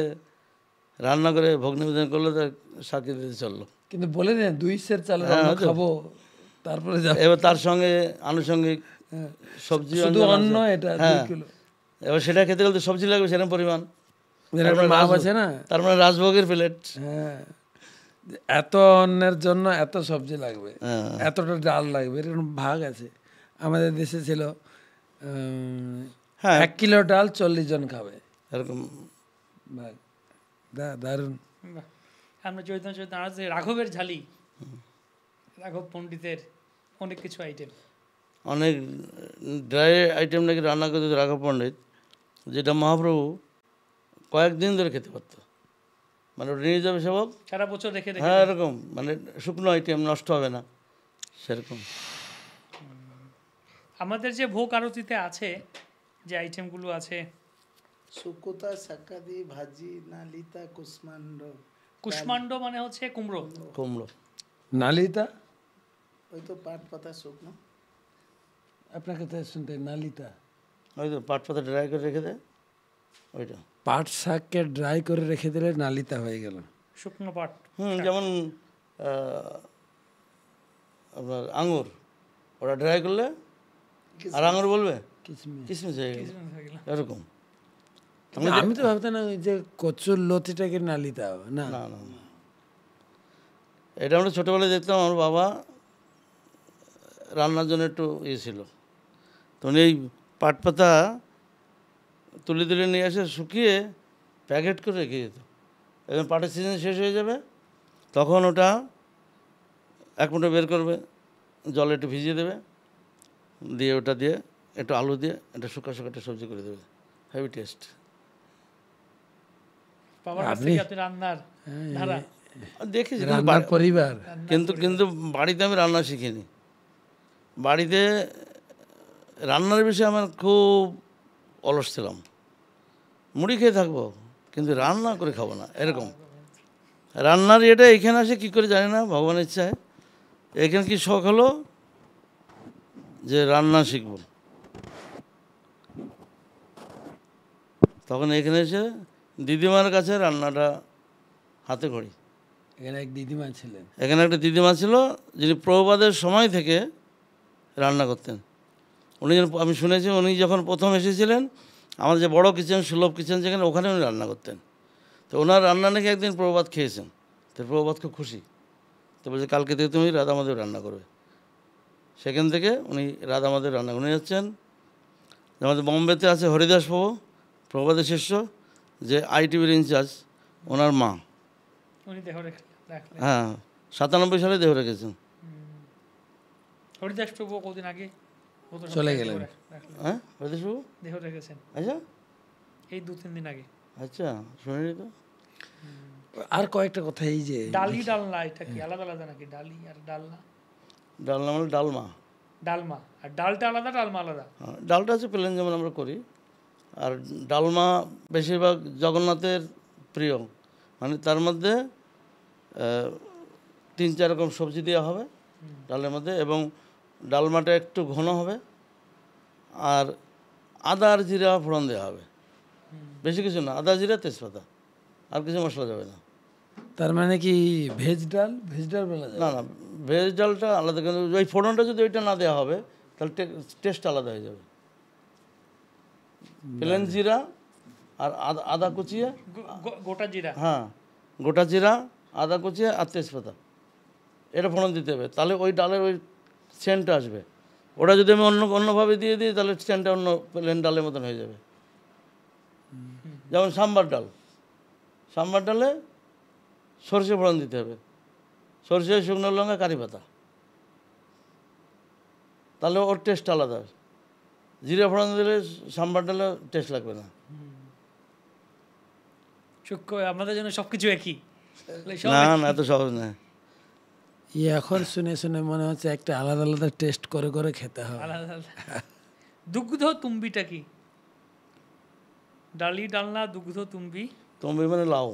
রান্না করে ভোগ নিবেদন করলো তার সাক্ষী দিতে চললো কিন্তু বলে দেন দুই সের চালের হ্যাঁ, অন্ন খাবো তারপরে এবার তার সঙ্গে আনুষঙ্গিক হ্যাঁ, সবজি অন্য এটা হ্যাঁ। এবার সেটা খেতে গেলে তো সবজি লাগবে সেরকম পরিমাণ মাপ মানে আছে না তার মানে রাজভোগের প্লেট হ্যাঁ এত অন্যের জন্য এত সবজি লাগবে হ্যাঁ। এতটা ডাল লাগবে এরকম ভাগ আছে আমাদের দেশে ছিল হ্যাঁ এক কিলো ডাল চল্লিশ জন খাবে এরকম ভাগ দারুণ আমরা চৈতন্য চৈতন্য আছে রাঘবের ঝালি রাঘব পণ্ডিতের অনেক কিছু আইটেম অনেক ড্রাই আইটেম নাকি রান্না করতে রাঘব পণ্ডিত যেটা মহাপ্রভু কয়েকদিন ধরে খেতে পারত মানে ওটা নিয়ে যাবে সেবক সারা বছর রেখে হ্যাঁ এরকম মানে শুকনো আইটেম নষ্ট হবে না সেরকম আমাদের যে ভোগ আরতিতে আছে যে আইটেমগুলো আছে শুকুতা সাকাদি ভাজি নালিতা কুষ্মাণ্ড কুষ্মাণ্ড মানে হচ্ছে কুমড়ো কুমড়ো নালিতা ওই তো পাট পাতা শুকনো আপনাকে তো শুনতে নালিতা ওই তো পাট পাতা ড্রাই করে রেখে দেয় ওইটা পাট শাককে ড্রাই করে রেখে দিলে নালিতা হয়ে গেল শুকনো পাট হুম যেমন আপনার আঙুর ওটা ড্রাই করলে আর আঙুর বলবে কিসমিস হয়ে গেল এরকম আমি তো ভাবতাম না যে কচুর লতিটাকে নালিতা হবে না না না এটা আমরা ছোটোবেলায় দেখতাম আমার বাবা রান্নার জন্য একটু ইয়ে ছিল তখন এই পাট পাতা তুলে তুলে নিয়ে এসে শুকিয়ে প্যাকেট করে রেখে যেত এবং পাটের সিজন শেষ হয়ে যাবে তখন ওটা এক মুঠো বের করবে জলে একটু ভিজিয়ে দেবে দিয়ে ওটা দিয়ে একটু আলু দিয়ে একটা শুকা শুকা একটা সবজি করে দেবে হেভি টেস্ট হ্যাঁ, দেখেছি পরিবার কিন্তু কিন্তু বাড়িতে আমি রান্না শিখিনি বাড়িতে রান্নার বিষয়ে আমার খুব অলস ছিলাম মুড়ি খেয়ে থাকবো কিন্তু রান্না করে খাবো না এরকম রান্নার এটা এখানে আসে কি করে জানি না ভগবানের ইচ্ছায় এখানে কি শখ হলো যে রান্না শিখব তখন এখানে এসে দিদিমার কাছে রান্নাটা হাতে করি এখানে এক দিদিমা ছিলেন এখানে একটা দিদিমা ছিল যিনি প্রবাদের সময় থেকে রান্না করতেন উনি আমি শুনেছি উনি যখন প্রথম এসেছিলেন আমাদের যে বড় কিচেন সুলভ কিচেন যেখানে ওখানে উনি রান্না করতেন তো ওনার রান্না নাকি একদিন প্রভাত খেয়েছেন তো প্রভাত খুব খুশি তো বলছে কালকে থেকে তুমি রাধা মাধব রান্না করবে সেখান থেকে উনি রাধা মাধব রান্না উনি হচ্ছেন আমাদের বম্বেতে আছে হরিদাস প্রভু প্রভাতের শিষ্য যে আইটিভির ইনচার্জ ওনার মা হ্যাঁ সাতানব্বই সালে দেহ রেখেছেন হরিদাস প্রভু কদিন আগে চলে গেলেন হ্যাঁ রেখেছেন আচ্ছা এই দু তিন দিন আগে আচ্ছা শুনিনি তো আর কয়েকটা কথা এই যে ডালি ডালনা এটা কি হ্যাঁ। আলাদা আলাদা নাকি ডালি আর ডালনা ডালনা মানে ডালমা ডালমা আর ডালটা আলাদা ডালমা আলাদা হ্যাঁ, ডালটা আছে প্লেন যেমন আমরা করি আর ডালমা বেশিরভাগ জগন্নাথের প্রিয় মানে তার মধ্যে তিন চার রকম সবজি দেওয়া হবে ডালের মধ্যে এবং ডালমাটা একটু ঘন হবে আর আদা আর জিরা ফোড়ন দেওয়া হবে বেশি কিছু না আদা জিরা তেজপাতা আর কিছু মশলা যাবে না তার মানে কি ভেজ ডাল ভেজ ডাল না না ভেজ ডালটা আলাদা কিন্তু ওই ফোড়নটা যদি ওইটা না দেওয়া হবে তাহলে টেস্ট আলাদা হয়ে যাবে প্লেন জিরা আর আদা কুচিয়ে গোটা জিরা হ্যাঁ গোটা জিরা আদা কুচিয়ে আর তেজপাতা এটা ফোড়ন দিতে হবে তাহলে ওই ডালের ওই চেনটা আসবে ওটা যদি আমি অন্য অন্যভাবে দিয়ে দিই তাহলে চেনটা অন্য প্লেন ডালের মতন হয়ে যাবে যেমন সাম্বার ডাল সাম্বার ডালে সর্ষে ফোড়ন দিতে হবে সর্ষে শুকনো লঙ্কা কারি পাতা তাহলে ওর টেস্ট আলাদা জিরে ফোড়ন দিলে সাম্বার ডালে টেস্ট লাগবে না সূক্ষ্ম আপনাদের জন্য সব কিছু একই না না এত সহজ না এখন শুনে শুনে মনে হচ্ছে একটা আলাদা আলাদা টেস্ট করে করে খেতে হবে আলাদা আলাদা দুগ্ধ তুম্বিটা কি ডালি ডালনা দুগ্ধ তুম্বি তুম্বি মানে লাউ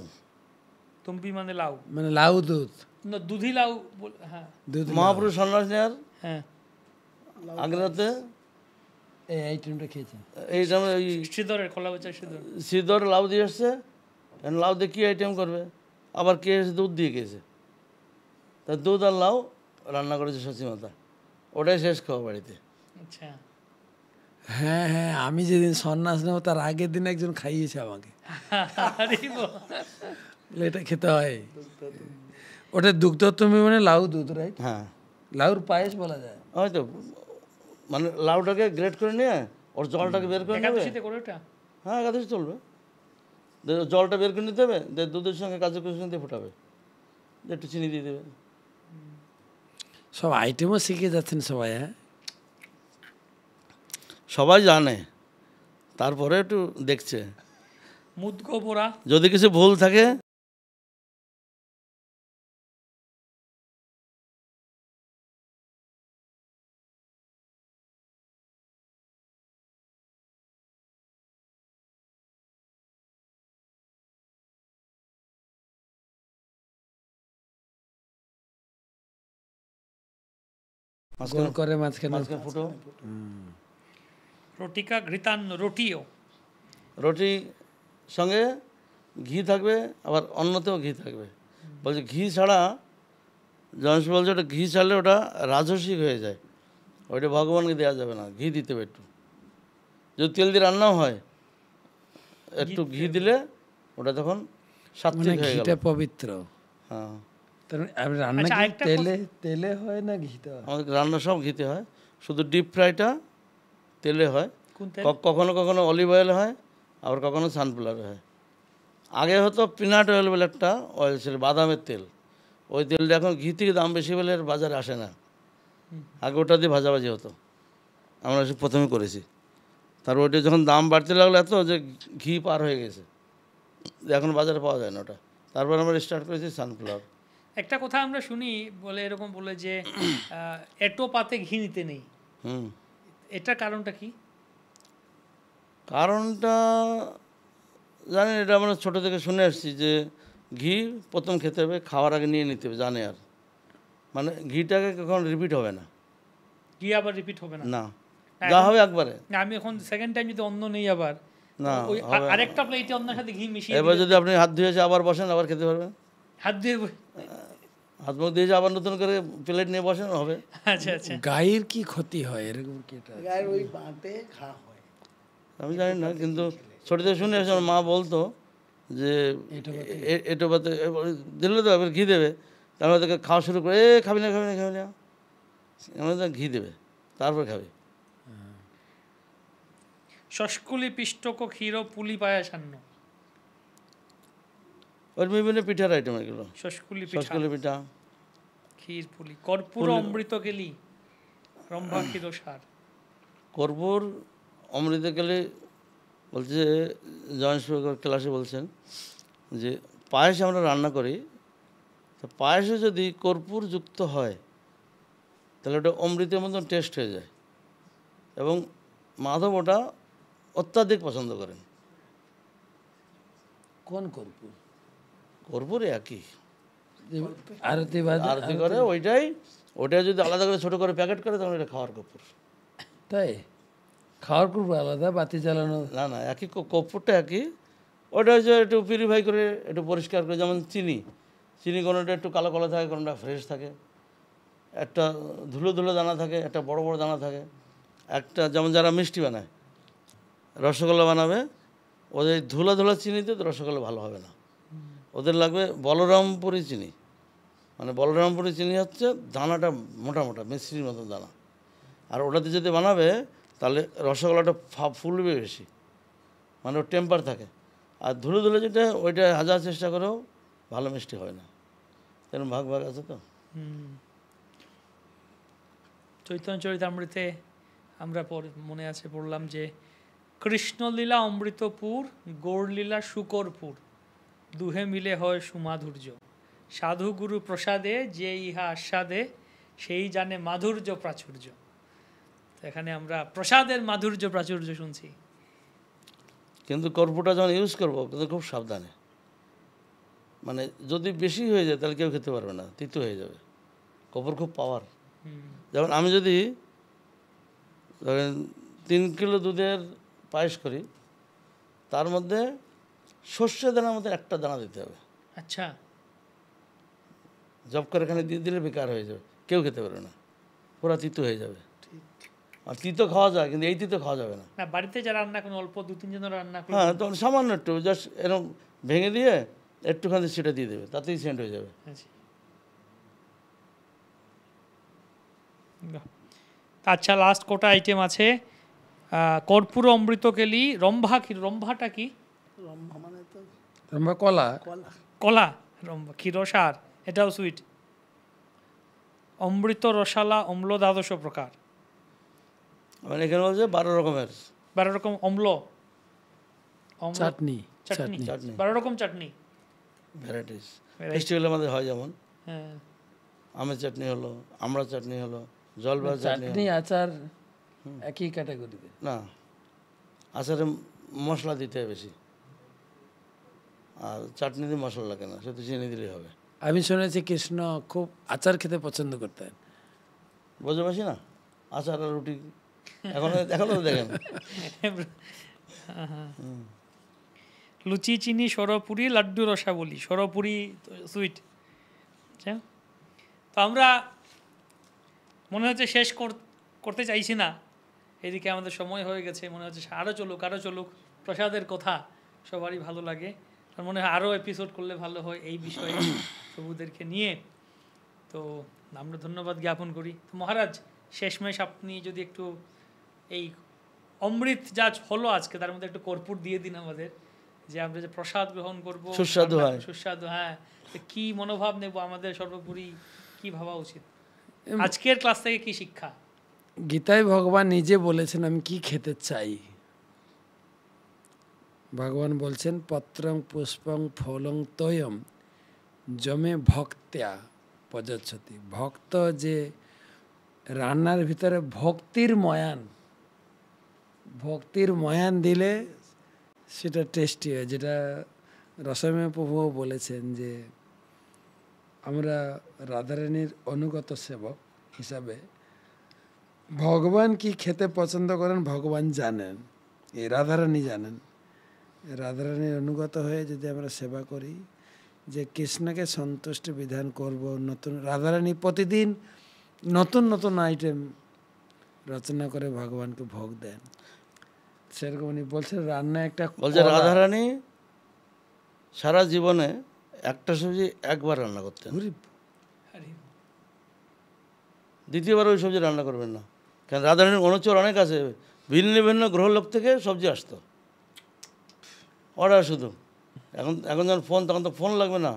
তুম্বি মানে লাউ মানে লাউ দুধ না দুধি লাউ হ্যাঁ দুধ মহাপুরুষ সন্ন্যাস নেয়ার হ্যাঁ আগ্রাতে এই আইটেমটা খেয়েছে এই সময় ওই সিদরের খোলা বাচ্চা সিদর সিদর লাউ দিয়ে এসছে লাউ দিয়ে কী আইটেম করবে আবার কে এসে দুধ দিয়ে গেছে তা দুধ আর লাউ রান্না করেছে সচিমাতা ওটাই শেষ খাওয়া বাড়িতে আচ্ছা হ্যাঁ হ্যাঁ আমি যেদিন সন্ন্যাস নেব তার আগের দিন একজন খাইয়েছে আমাকে এটা খেতে হয় ওটা দুগ্ধ তুমি মানে লাউ দুধ রাইট হ্যাঁ লাউর পায়েস বলা যায় হয়তো মানে লাউটাকে গ্রেট করে নিয়ে ওর জলটাকে বের করে নেবে হ্যাঁ একাদশী চলবে জলটা বের করে নিতে হবে দুধের সঙ্গে কাজু কুসুম দিয়ে ফোটাবে একটু চিনি দিয়ে দেবে সব আইটেমও শিখে যাচ্ছেন সবাই হ্যাঁ সবাই জানে তারপরে একটু দেখছে মুদগো পোড়া যদি কিছু ভুল থাকে গোল করে মাঝখানে মাঝখানে ফুটো রোটিকা ঘৃতান্ন রুটিও রুটি সঙ্গে ঘি থাকবে আবার অন্যতেও ঘি থাকবে বলছে ঘি ছাড়া জনস বলছে ওটা ঘি ছাড়লে ওটা রাজস্বিক হয়ে যায় ওইটা ভগবানকে দেওয়া যাবে না ঘি দিতে হবে একটু যদি তেল দিয়ে রান্নাও হয় একটু ঘি দিলে ওটা তখন সাত মানে হয়ে গেল পবিত্র হ্যাঁ মানে রান্না আচ্ছা, তেলে তেলে হয় না ঘিতে হয় রান্না সব ঘিতে হয় শুধু ডিপ ফ্রাইটা তেলে হয় কখনো কখনো অলিভ অয়েল হয় আবার কখনো সানফ্লাওয়ার হয় আগে হতো পিনাট অয়েল বলে একটা অয়েল ছিল বাদামের তেল ওই তেলটা এখন ঘি থেকে দাম বেশি বলে বাজারে আসে না আগে ওটা দিয়ে ভাজাভাজি হতো আমরা প্রথমে করেছি তারপর ওটা যখন দাম বাড়তে লাগলো এত যে ঘি পার হয়ে গেছে এখন বাজারে পাওয়া যায় না ওটা তারপর আমরা স্টার্ট করেছি সানফ্লাওয়ার একটা কথা আমরা শুনি বলে এরকম বলে যে এটো পাতে ঘি নিতে নেই এটা কারণটা কি কারণটা জানেন এটা আমরা ছোটো থেকে শুনে আসছি যে ঘি প্রথম খেতে হবে খাওয়ার আগে নিয়ে নিতে হবে জানে আর মানে ঘিটাকে কখন রিপিট হবে না ঘি আবার রিপিট হবে না না যা হবে একবারে না আমি এখন সেকেন্ড টাইম যদি অন্য নেই আবার না আরেকটা প্লেটে অন্যের সাথে ঘি মিশিয়ে এবার যদি আপনি হাত ধুয়েছে আবার বসেন আবার খেতে পারবেন হাত দিয়ে হাত মুখ দিয়ে আবার নতুন করে প্লেট নিয়ে বসানো হবে আচ্ছা আচ্ছা গায়ের কি ক্ষতি হয় এরকম কি গায়ের ওই বাঁতে ঘা হয় আমি জানি না কিন্তু ছোটতে শুনে আসলে মা বলতো যে এটো বাতে দিলে তো আবার ঘি দেবে তারপরে মানে তাকে খাওয়া শুরু করে এ খাবি না খাবি না খাবি না আমাদের ঘি দেবে তারপর খাবে ষষ্কুলি পিষ্টক ক্ষীর পুলি পায়াসান্ন ওর বিভিন্ন পিঠার আইটেম এগুলো শসকুলি পিঠা শসকুলি পিঠা ক্ষীর পুলি কর্পূর অমৃত কেলি রম্ভা ক্ষীর সার কর্পূর অমৃত কেলি বলছে জয়েন্ট ক্লাসে বলছেন যে পায়েস আমরা রান্না করি তো পায়েসে যদি কর্পূর যুক্ত হয় তাহলে ওটা অমৃতের মতন টেস্ট হয়ে যায় এবং মাধব ওটা অত্যাধিক পছন্দ করেন কোন কর্পূর করবো রে একই আরতি আরতি করে ওইটাই ওটা যদি আলাদা করে ছোট করে প্যাকেট করে তখন এটা খাওয়ার কপুর তাই খাওয়ার কপুর আলাদা বাতি জ্বালানো না না একই কপুরটা একই ওটা হচ্ছে একটু পিউরিফাই করে একটু পরিষ্কার করে যেমন চিনি চিনি কোনোটা একটু কালো কালো থাকে কোনোটা ফ্রেশ থাকে একটা ধুলো ধুলো দানা থাকে একটা বড় বড় দানা থাকে একটা যেমন যারা মিষ্টি বানায় রসগোল্লা বানাবে ওদের ধুলো ধুলো চিনিতে তো রসগোল্লা ভালো হবে না ওদের লাগবে বলরামপুরি চিনি মানে বলরামপুরি চিনি হচ্ছে দানাটা মোটা মোটা মিশ্রির মতো দানা আর ওটাতে যদি বানাবে তাহলে রসগোল্লাটা ফা ফুলবে বেশি মানে ওর টেম্পার থাকে আর ধুলো ধুলো যেটা ওইটা হাজার চেষ্টা করেও ভালো মিষ্টি হয় না কেন ভাগ ভাগ আছে তো চৈতন্য চরিতামৃতে আমরা মনে আছে পড়লাম যে কৃষ্ণলীলা অমৃতপুর গৌরলীলা শুকরপুর দুহে মিলে হয় সুমাধুর্য সাধুগুরু প্রসাদে যে ইহা আস্বাদে সেই জানে মাধুর্য প্রাচুর্য এখানে আমরা প্রসাদের মাধুর্য প্রাচুর্য শুনছি কিন্তু কর্পুটা যখন ইউজ করবো কিন্তু খুব সাবধানে মানে যদি বেশি হয়ে যায় তাহলে কেউ খেতে পারবে না তৃতীয় হয়ে যাবে কপর খুব পাওয়ার যেমন আমি যদি ধরেন তিন কিলো দুধের পায়েস করি তার মধ্যে সর্ষে দানার মধ্যে একটা দানা দিতে হবে আচ্ছা জব করে এখানে দিয়ে দিলে বেকার হয়ে যাবে কেউ খেতে পারবে না পুরা তিতো হয়ে যাবে আর তিতো খাওয়া যায় কিন্তু এই তিতো খাওয়া যাবে না না বাড়িতে যা রান্না কোনো অল্প দু তিনজন রান্না হ্যাঁ তখন সামান্য একটু জাস্ট এরকম ভেঙে দিয়ে একটুখানি সেটা দিয়ে দেবে তাতেই সেন্ট হয়ে যাবে আচ্ছা লাস্ট কোটা আইটেম আছে কর্পূর কেলি রম্ভা কি রম্ভাটা কি রম্ভা মানে রম্বা কলা কলা ক্ষীর সার এটাও সুইট অমৃত রসালা অম্ল দ্বাদশ প্রকার মানে এখানে বলছে বারো রকমের বারো রকম অম্ল চাটনি চাটনি বারো রকম চাটনি ভ্যারাইটিস ফেস্টিভ্যাল আমাদের হয় যেমন হ্যাঁ আমের চাটনি হলো আমড়া চাটনি হলো জলবার চাটনি আচার একই ক্যাটাগরিতে না আচারে মশলা দিতে হয় বেশি আর চাটনিতে মশলা লাগে না সেটা চিনি দিলেই হবে আমি শুনেছি কৃষ্ণ খুব আচার খেতে পছন্দ করতেন বুঝতে পারছি না আচার আর রুটি এখন এখনও দেখেন হ্যাঁ। লুচি চিনি সরপুরি লাড্ডু রসাবলি সরপুরি সুইট আচ্ছা। তো আমরা মনে হচ্ছে শেষ করতে চাইছি না এদিকে আমাদের সময় হয়ে গেছে মনে হচ্ছে আরও চলুক আরও চলুক প্রসাদের কথা সবারই ভালো লাগে আমার মনে হয় আরও এপিসোড করলে ভালো হয় এই বিষয়ে প্রভুদেরকে নিয়ে তো আমরা ধন্যবাদ জ্ঞাপন করি তো মহারাজ শেষমেশ আপনি যদি একটু এই অমৃত যা হলো আজকে তার মধ্যে একটু কর্পূর দিয়ে দিন আমাদের যে আমরা যে প্রসাদ গ্রহণ করব সুস্বাদু হয় সুস্বাদু হ্যাঁ কি মনোভাব নেব আমাদের সর্বোপরি কি ভাবা উচিত আজকের ক্লাস থেকে কি শিক্ষা গীতায় ভগবান নিজে বলেছেন আমি কি খেতে চাই ভগবান বলছেন পত্রং পুষ্পং ফলং তয়ম জমে ভক্ত্যা পজচ্ছতি ভক্ত যে রান্নার ভিতরে ভক্তির ময়ান ভক্তির ময়ান দিলে সেটা টেস্টি হয় যেটা রসমে প্রভু বলেছেন যে আমরা রাধারানীর অনুগত সেবক হিসাবে ভগবান কি খেতে পছন্দ করেন ভগবান জানেন এই রাধারানী জানেন রাধারানীর অনুগত হয়ে যদি আমরা সেবা করি যে কৃষ্ণকে সন্তুষ্ট বিধান করব নতুন রাধারানী প্রতিদিন নতুন নতুন আইটেম রচনা করে ভগবানকে ভোগ দেন সেরকম উনি বলছেন রান্না একটা বলছে রাধারানী সারা জীবনে একটা সবজি একবার রান্না করতেন দ্বিতীয়বার ওই সবজি রান্না করবেন না কেন রাধারানীর অনুচর অনেক আছে ভিন্ন ভিন্ন গ্রহ লোক থেকে সবজি আসতো অর্ডার শুধু এখন এখন যখন ফোন তখন তো ফোন লাগবে না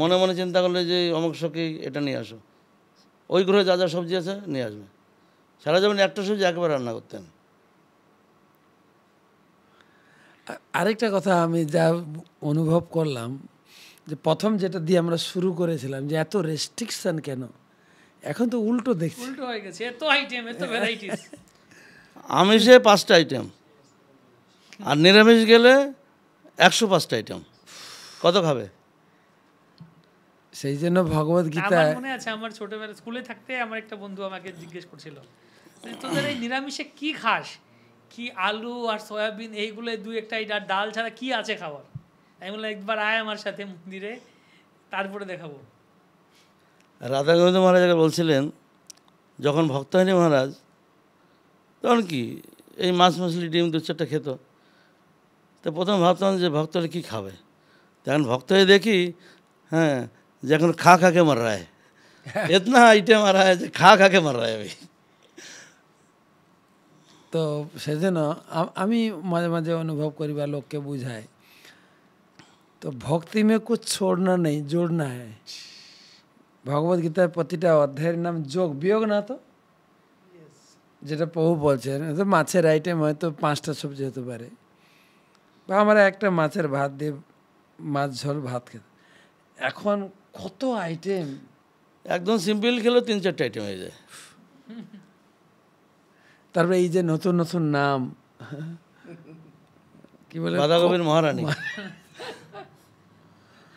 মনে মনে চিন্তা করলে যে অমুক শখে এটা নিয়ে আসো ওই গ্রহে যা যা সবজি আছে নিয়ে আসবে সারা যেমন একটা সবজি একবার রান্না করতেন আরেকটা কথা আমি যা অনুভব করলাম যে প্রথম যেটা দিয়ে আমরা শুরু করেছিলাম যে এত রেস্ট্রিকশন কেন এখন তো উল্টো দেখছি উল্টো হয়ে গেছে এত আইটেম এত ভ্যারাইটিস আমিষে পাঁচটা আইটেম আর নিরামিষ গেলে একশো পাঁচটা আইটেম কত খাবে সেই জন্য ভগবত গীতা মনে আছে আমার ছোটবেলা স্কুলে থাকতে আমার একটা বন্ধু আমাকে জিজ্ঞেস করছিল তোদের এই নিরামিষে কি খাস কি আলু আর সয়াবিন এইগুলো দু একটা আর ডাল ছাড়া কি আছে খাবার আমি বললাম একবার আয় আমার সাথে মন্দিরে তারপরে দেখাবো রাধা গোবিন্দ মহারাজ বলছিলেন যখন ভক্তহিনী মহারাজ তখন কি এই মাছ মাছলি ডিম দু চারটা খেত তো প্রথম ভাবতাম যে ভক্তরা কী খাবে তখন ভক্ত হয়ে দেখি হ্যাঁ যে এখন খা খাকে মার রায় এতনা আইটেম আর যে খা খাকে মার রায় আমি তো সেদিন আমি মাঝে মাঝে অনুভব করি বা লোককে বুঝাই তো ভক্তি মে কুছ ছোড়না নেই জোড়না হ্যাঁ ভগবত গীতার প্রতিটা অধ্যায়ের নাম যোগ বিয়োগ না তো যেটা প্রভু বলছেন মাছের আইটেম হয়তো পাঁচটা সবজি হতে পারে আমরা একটা মাছের ভাত দিয়ে মাছ ঝোল ভাত খেত এখন কত আইটেম একদম সিম্পল খেলেও তিন চারটে আইটেম হয়ে যায় তারপরে এই যে নতুন নতুন নাম কি বলে বাঁধাকপির মহারানী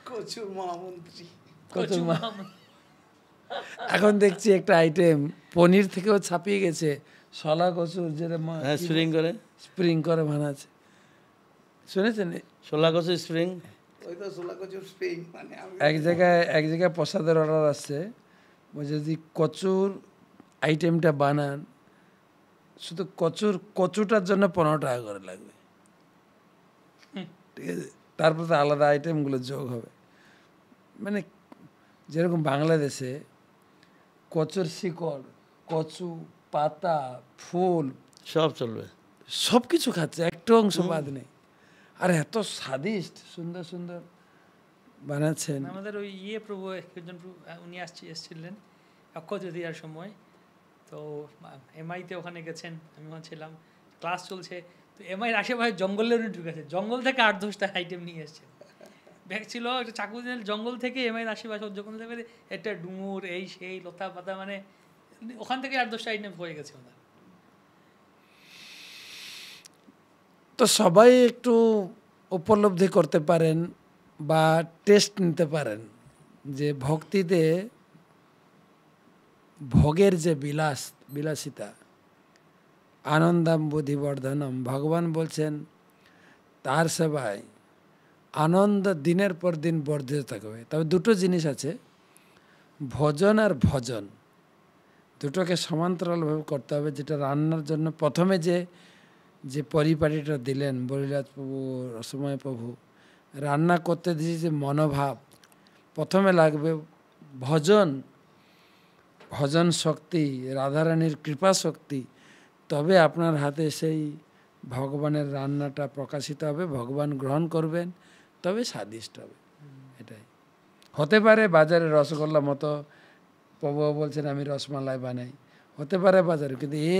কচুর মহামন্ত্রী কচুর এখন দেখছি একটা আইটেম পনির থেকেও ছাপিয়ে গেছে শলা কচুর যেটা স্প্রিং হ্যাঁ, করে স্প্রিং করে বানাচ্ছে শুনেছেন সোলাকচু স্প্রিং মানে এক জায়গায় এক জায়গায় প্রসাদের অর্ডার আসছে যদি কচুর আইটেমটা বানান শুধু কচুর কচুটার জন্য পনেরো টাকা করে লাগবে ঠিক আছে তারপর তো আলাদা আইটেমগুলো যোগ হবে মানে যেরকম বাংলাদেশে কচুর শিকড় কচু পাতা ফুল সব চলবে সব কিছু খাচ্ছে একটা অংশ বাদ নেই আর এত স্বাদিষ্ট সুন্দর সুন্দর বানাচ্ছেন আমাদের ওই ইয়ে প্রভু একজন উনি আসছে এসেছিলেন অক্ষয় তৃতীয়ার সময় তো এমআইতে ওখানে গেছেন আমি ওখানে ছিলাম ক্লাস চলছে তো এমআইয়ের আশেপাশে জঙ্গলের উনি ঢুকেছে জঙ্গল থেকে আট দশটা আইটেম নিয়ে এসছে ব্যাগ একটা চাকু জঙ্গল থেকে এমআইয়ের আশেপাশে যখন একটা ডুমুর এই সেই লতা পাতা মানে ওখান থেকে আট দশটা আইটেম হয়ে গেছে ওনার তো সবাই একটু উপলব্ধি করতে পারেন বা টেস্ট নিতে পারেন যে ভক্তিতে ভোগের যে বিলাস বিলাসিতা আনন্দাম বুদ্ধিবর্ধনম ভগবান বলছেন তার সেবায় আনন্দ দিনের পর দিন বর্ধিত থাকবে তবে দুটো জিনিস আছে ভজন আর ভজন দুটোকে সমান্তরালভাবে করতে হবে যেটা রান্নার জন্য প্রথমে যে যে পরিপাটিটা দিলেন বরিরাজ প্রভু রসময় প্রভু রান্না করতে দিয়েছি যে মনোভাব প্রথমে লাগবে ভজন ভজন শক্তি রাধারানীর কৃপা শক্তি তবে আপনার হাতে সেই ভগবানের রান্নাটা প্রকাশিত হবে ভগবান গ্রহণ করবেন তবে স্বাদিষ্ট হবে এটাই হতে পারে বাজারে রসগোল্লা মতো প্রভু বলছেন আমি রসমালাই বানাই হতে পারে বাজারে কিন্তু এ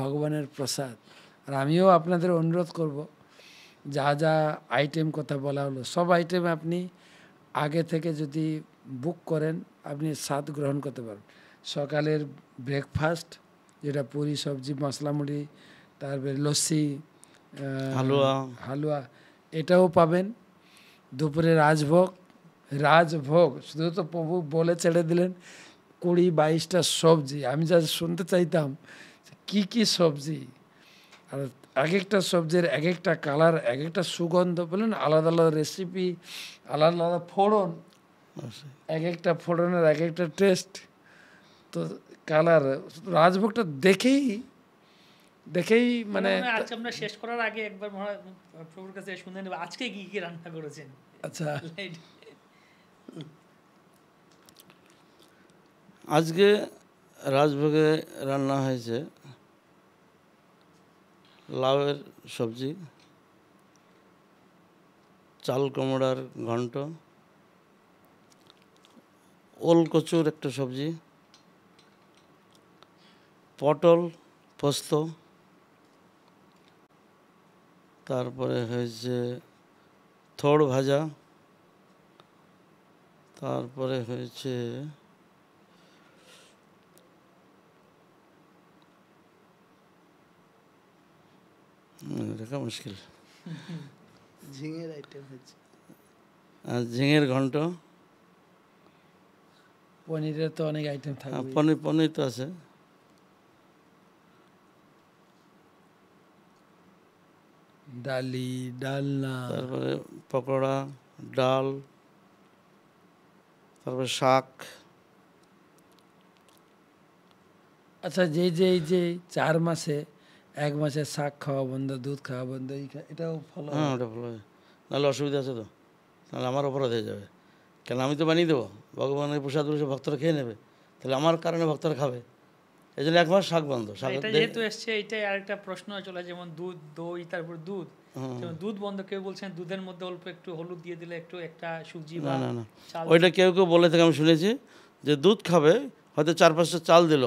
ভগবানের প্রসাদ আর আমিও আপনাদের অনুরোধ করব যা যা আইটেম কথা বলা হলো সব আইটেম আপনি আগে থেকে যদি বুক করেন আপনি স্বাদ গ্রহণ করতে পারেন সকালের ব্রেকফাস্ট যেটা পুরি সবজি মশলা মুড়ি তারপরে লস্যি হালুয়া হালুয়া এটাও পাবেন দুপুরে রাজভোগ রাজভোগ শুধু তো প্রভু বলে ছেড়ে দিলেন কুড়ি বাইশটা সবজি আমি যা শুনতে চাইতাম কি কি সবজি আর এক একটা সবজির এক একটা কালার এক একটা সুগন্ধ বলেন আলাদা আলাদা রেসিপি আলাদা আলাদা ফোড়ন আচ্ছা। এক একটা ফোড়নের এক একটা টেস্ট তো কালার রাজভোগটা দেখেই দেখেই মানে আজকে আচ্ছা, আমরা শেষ করার আগে একবার প্রভুর কাছে শুনে নেব আজকে কি কি রান্না করেছেন আচ্ছা আজকে রাজভোগে রান্না হয়েছে লাউয়ের সবজি চাল কুমড়ার ঘন্ট ওল কচুর একটা সবজি পটল পোস্ত তারপরে হয়েছে থোড় ভাজা তারপরে হয়েছে রাখা মুশকিল ঝিঙের আইটেম হচ্ছে আর ঝিঙের ঘন্ট পনিরের তো অনেক আইটেম থাকে হ্যাঁ, পনির পনির তো আছে ডালি ডালনা তারপরে পকোড়া ডাল তারপরে শাক আচ্ছা যে যে এই যে চার মাসে এক মাসে শাক খাওয়া বন্ধ দুধ খাওয়া বন্ধ এটাও ফলো হ্যাঁ ওটা ফলো নাহলে অসুবিধা আছে তো নাহলে আমার অপরাধ হয়ে যাবে কেন আমি তো বানিয়ে দেবো ভগবানের প্রসাদ ভক্তরা খেয়ে নেবে তাহলে আমার কারণে ভক্তরা খাবে এই জন্য একবার শাক বন্ধ শাক যেহেতু এসছে এটাই আরেকটা প্রশ্ন চলে যেমন দুধ দই তারপর দুধ দুধ বন্ধ কেউ বলছেন দুধের মধ্যে অল্প একটু হলুদ দিয়ে দিলে একটু একটা সুজি না না না ওইটা কেউ কেউ বলে থাকে আমি শুনেছি যে দুধ খাবে হয়তো চার পাঁচটা চাল দিল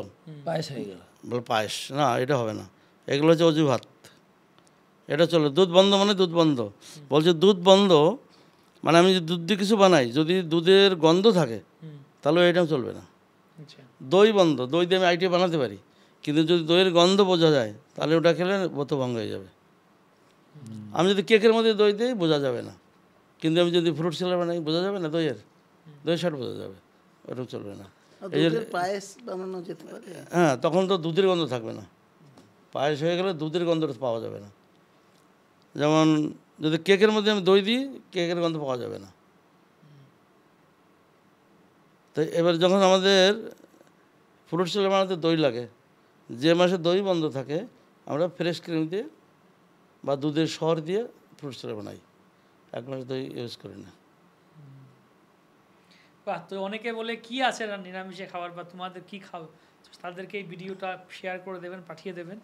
পায়েস হয়ে গেল বলে পায়েস না এটা হবে না এগুলো হচ্ছে অজুহাত এটা চলে দুধ বন্ধ মানে দুধ বন্ধ বলছে দুধ বন্ধ মানে আমি যদি দুধ দিয়ে কিছু বানাই যদি দুধের গন্ধ থাকে তাহলে এটাও চলবে না আচ্ছা। দই বন্ধ দই দিয়ে আমি আইটি বানাতে পারি কিন্তু যদি দইয়ের গন্ধ বোঝা যায় তাহলে ওটা খেলে ভঙ্গ হয়ে যাবে আমি যদি কেকের মধ্যে দই দিই বোঝা যাবে না কিন্তু আমি যদি ফ্রুট সেলার বানাই বোঝা যাবে না দইয়ের দই সার বোঝা যাবে ওরকম চলবে না হ্যাঁ তখন তো দুধের গন্ধ থাকবে না পায়েস হয়ে গেলে দুধের গন্ধটা পাওয়া যাবে না যেমন যদি কেকের মধ্যে আমি দই দিই কেকের গন্ধ পাওয়া যাবে না তো এবার যখন আমাদের ফ্রুট সেলে বানাতে দই লাগে যে মাসে দই বন্ধ থাকে আমরা ফ্রেশ ক্রিম দিয়ে বা দুধের শহর দিয়ে ফ্রুট সেলে বানাই এক মাস দই ইউজ করি না বাহ তো অনেকে বলে কি আছে নিরামিষে খাবার বা তোমাদের কি খাও তাদেরকে এই ভিডিওটা শেয়ার করে দেবেন পাঠিয়ে দেবেন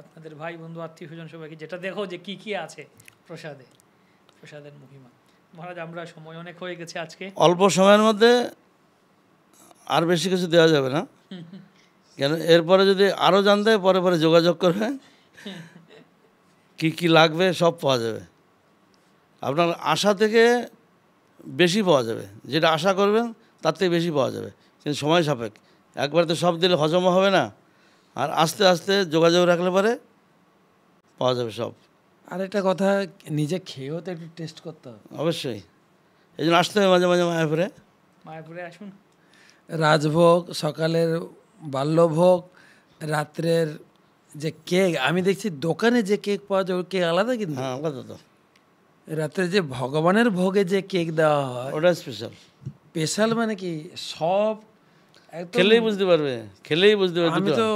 আপনাদের ভাই বন্ধু আত্মীয় স্বজন সবাইকে যেটা দেখো যে কি কি আছে প্রসাদে প্রসাদের মহিমা মহারাজ আমরা সময় অনেক হয়ে গেছে আজকে অল্প সময়ের মধ্যে আর বেশি কিছু দেওয়া যাবে না কেন এরপরে যদি আরও জানতে পরে পরে যোগাযোগ করবে কি কি লাগবে সব পাওয়া যাবে আপনার আশা থেকে বেশি পাওয়া যাবে যেটা আশা করবেন তার থেকে বেশি পাওয়া যাবে কিন্তু সময় সাপেক্ষ একবার তো সব দিলে হজমও হবে না আর আস্তে আস্তে যোগাযোগ রাখলে পরে পাওয়া যাবে সব আর একটা কথা নিজে খেয়েও তো একটু টেস্ট করতে হবে অবশ্যই এই জন্য আসতে হবে মাঝে মাঝে মায়াপুরে মায়াপুরে আসুন রাজভোগ সকালের বাল্যভোগ রাত্রের যে কেক আমি দেখছি দোকানে যে কেক পাওয়া যায় কেক আলাদা কিন্তু হ্যাঁ আলাদা তো রাত্রে যে ভগবানের ভোগে যে কেক দেওয়া হয় ওটা স্পেশাল স্পেশাল মানে কি সব খেলেই বুঝতে পারবে খেলেই বুঝতে পারবে আমি তো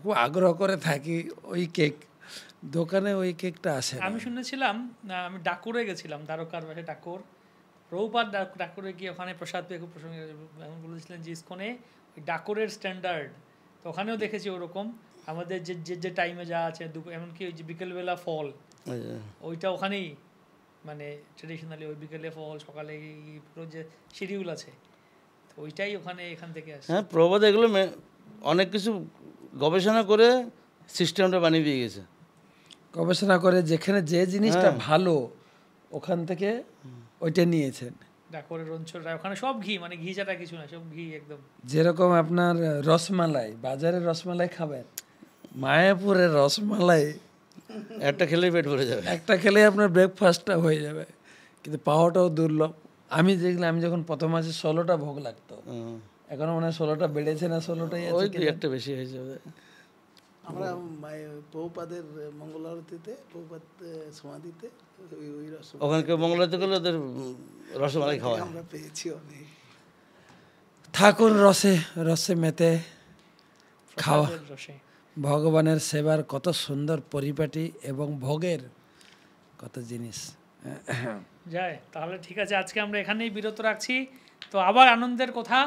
খুব আগ্রহ করে থাকি ওই কেক দোকানে ওই কেকটা আছে আমি শুনেছিলাম আমি ডাকুরে গেছিলাম দ্বারকার বাসে ডাকুর রৌপার ডাকুরে গিয়ে ওখানে প্রসাদ পেয়ে খুব প্রসঙ্গে বলেছিলেন যে ইস্কনে ওই ডাকুরের স্ট্যান্ডার্ড তো ওখানেও দেখেছি ওরকম আমাদের যে যে যে টাইমে যা আছে দুপুর এমনকি ওই যে বিকেলবেলা ফল আচ্ছা। ওইটা ওখানেই মানে ট্রেডিশনালি ওই বিকেলে ফল সকালে পুরো যে শিডিউল আছে ওইটাই ওখানে এখান থেকে আসে হ্যাঁ প্রবাদ এগুলো অনেক কিছু গবেষণা করে সিস্টেমটা বানিয়ে দিয়ে গেছে গবেষণা করে যেখানে যে জিনিসটা হ্যাঁ। ভালো ওখান থেকে ওইটা নিয়েছেন ডাকরের অঞ্চলটা ওখানে সব ঘি মানে ঘি ছাড়া কিছু না সব ঘি একদম যেরকম আপনার রসমালাই বাজারের রসমালাই খাবেন মায়াপুরের রসমালাই একটা খেলেই পেট ভরে যাবে একটা খেলে আপনার ব্রেকফাস্টটা হয়ে যাবে কিন্তু পাওয়াটাও দুর্লভ আমি দেখলে আমি যখন প্রথম মাসে ষোলোটা ভোগ লাগতো এখন মনে হয় ষোলোটা বেড়েছে না ষোলোটাই ওই দুই একটা বেশি হয়ে যাবে আমরা পৌপাদের মঙ্গলারতিতে পৌপাদ সমাধিতে ওই রস ওখানকে মঙ্গলারতি করলে ওদের রসমালাই খাওয়া আমরা পেয়েছি অনেক ঠাকুর রসে রসে মেতে খাওয়া ভগবানের সেবার কত সুন্দর পরিপাটি এবং ভোগের কত জিনিস হ্যাঁ যায় তাহলে ঠিক আছে আজকে আমরা এখানেই বিরত রাখছি তো আবার আনন্দের কথা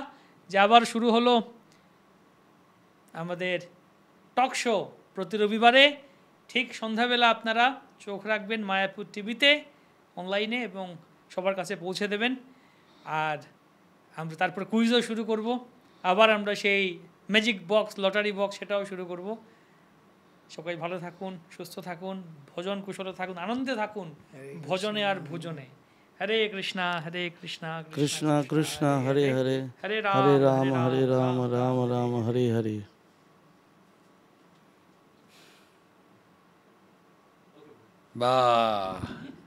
যে আবার শুরু হলো আমাদের টক শো প্রতি রবিবারে ঠিক সন্ধ্যাবেলা আপনারা চোখ রাখবেন মায়াপুর টিভিতে অনলাইনে এবং সবার কাছে পৌঁছে দেবেন আর আমরা তারপর কুইজও শুরু করব আবার আমরা সেই ম্যাজিক বক্স লটারি বক্স সেটাও শুরু করব সবাই ভালো থাকুন সুস্থ থাকুন ভোজন কুশলে থাকুন আনন্দে থাকুন ভোজনে আর ভোজনে হরে কৃষ্ণা হরে কৃষ্ণা কৃষ্ণ কৃষ্ণ হরে হরে হরে রাম হরে রাম হরে রাম রাম রাম হরে হরে বা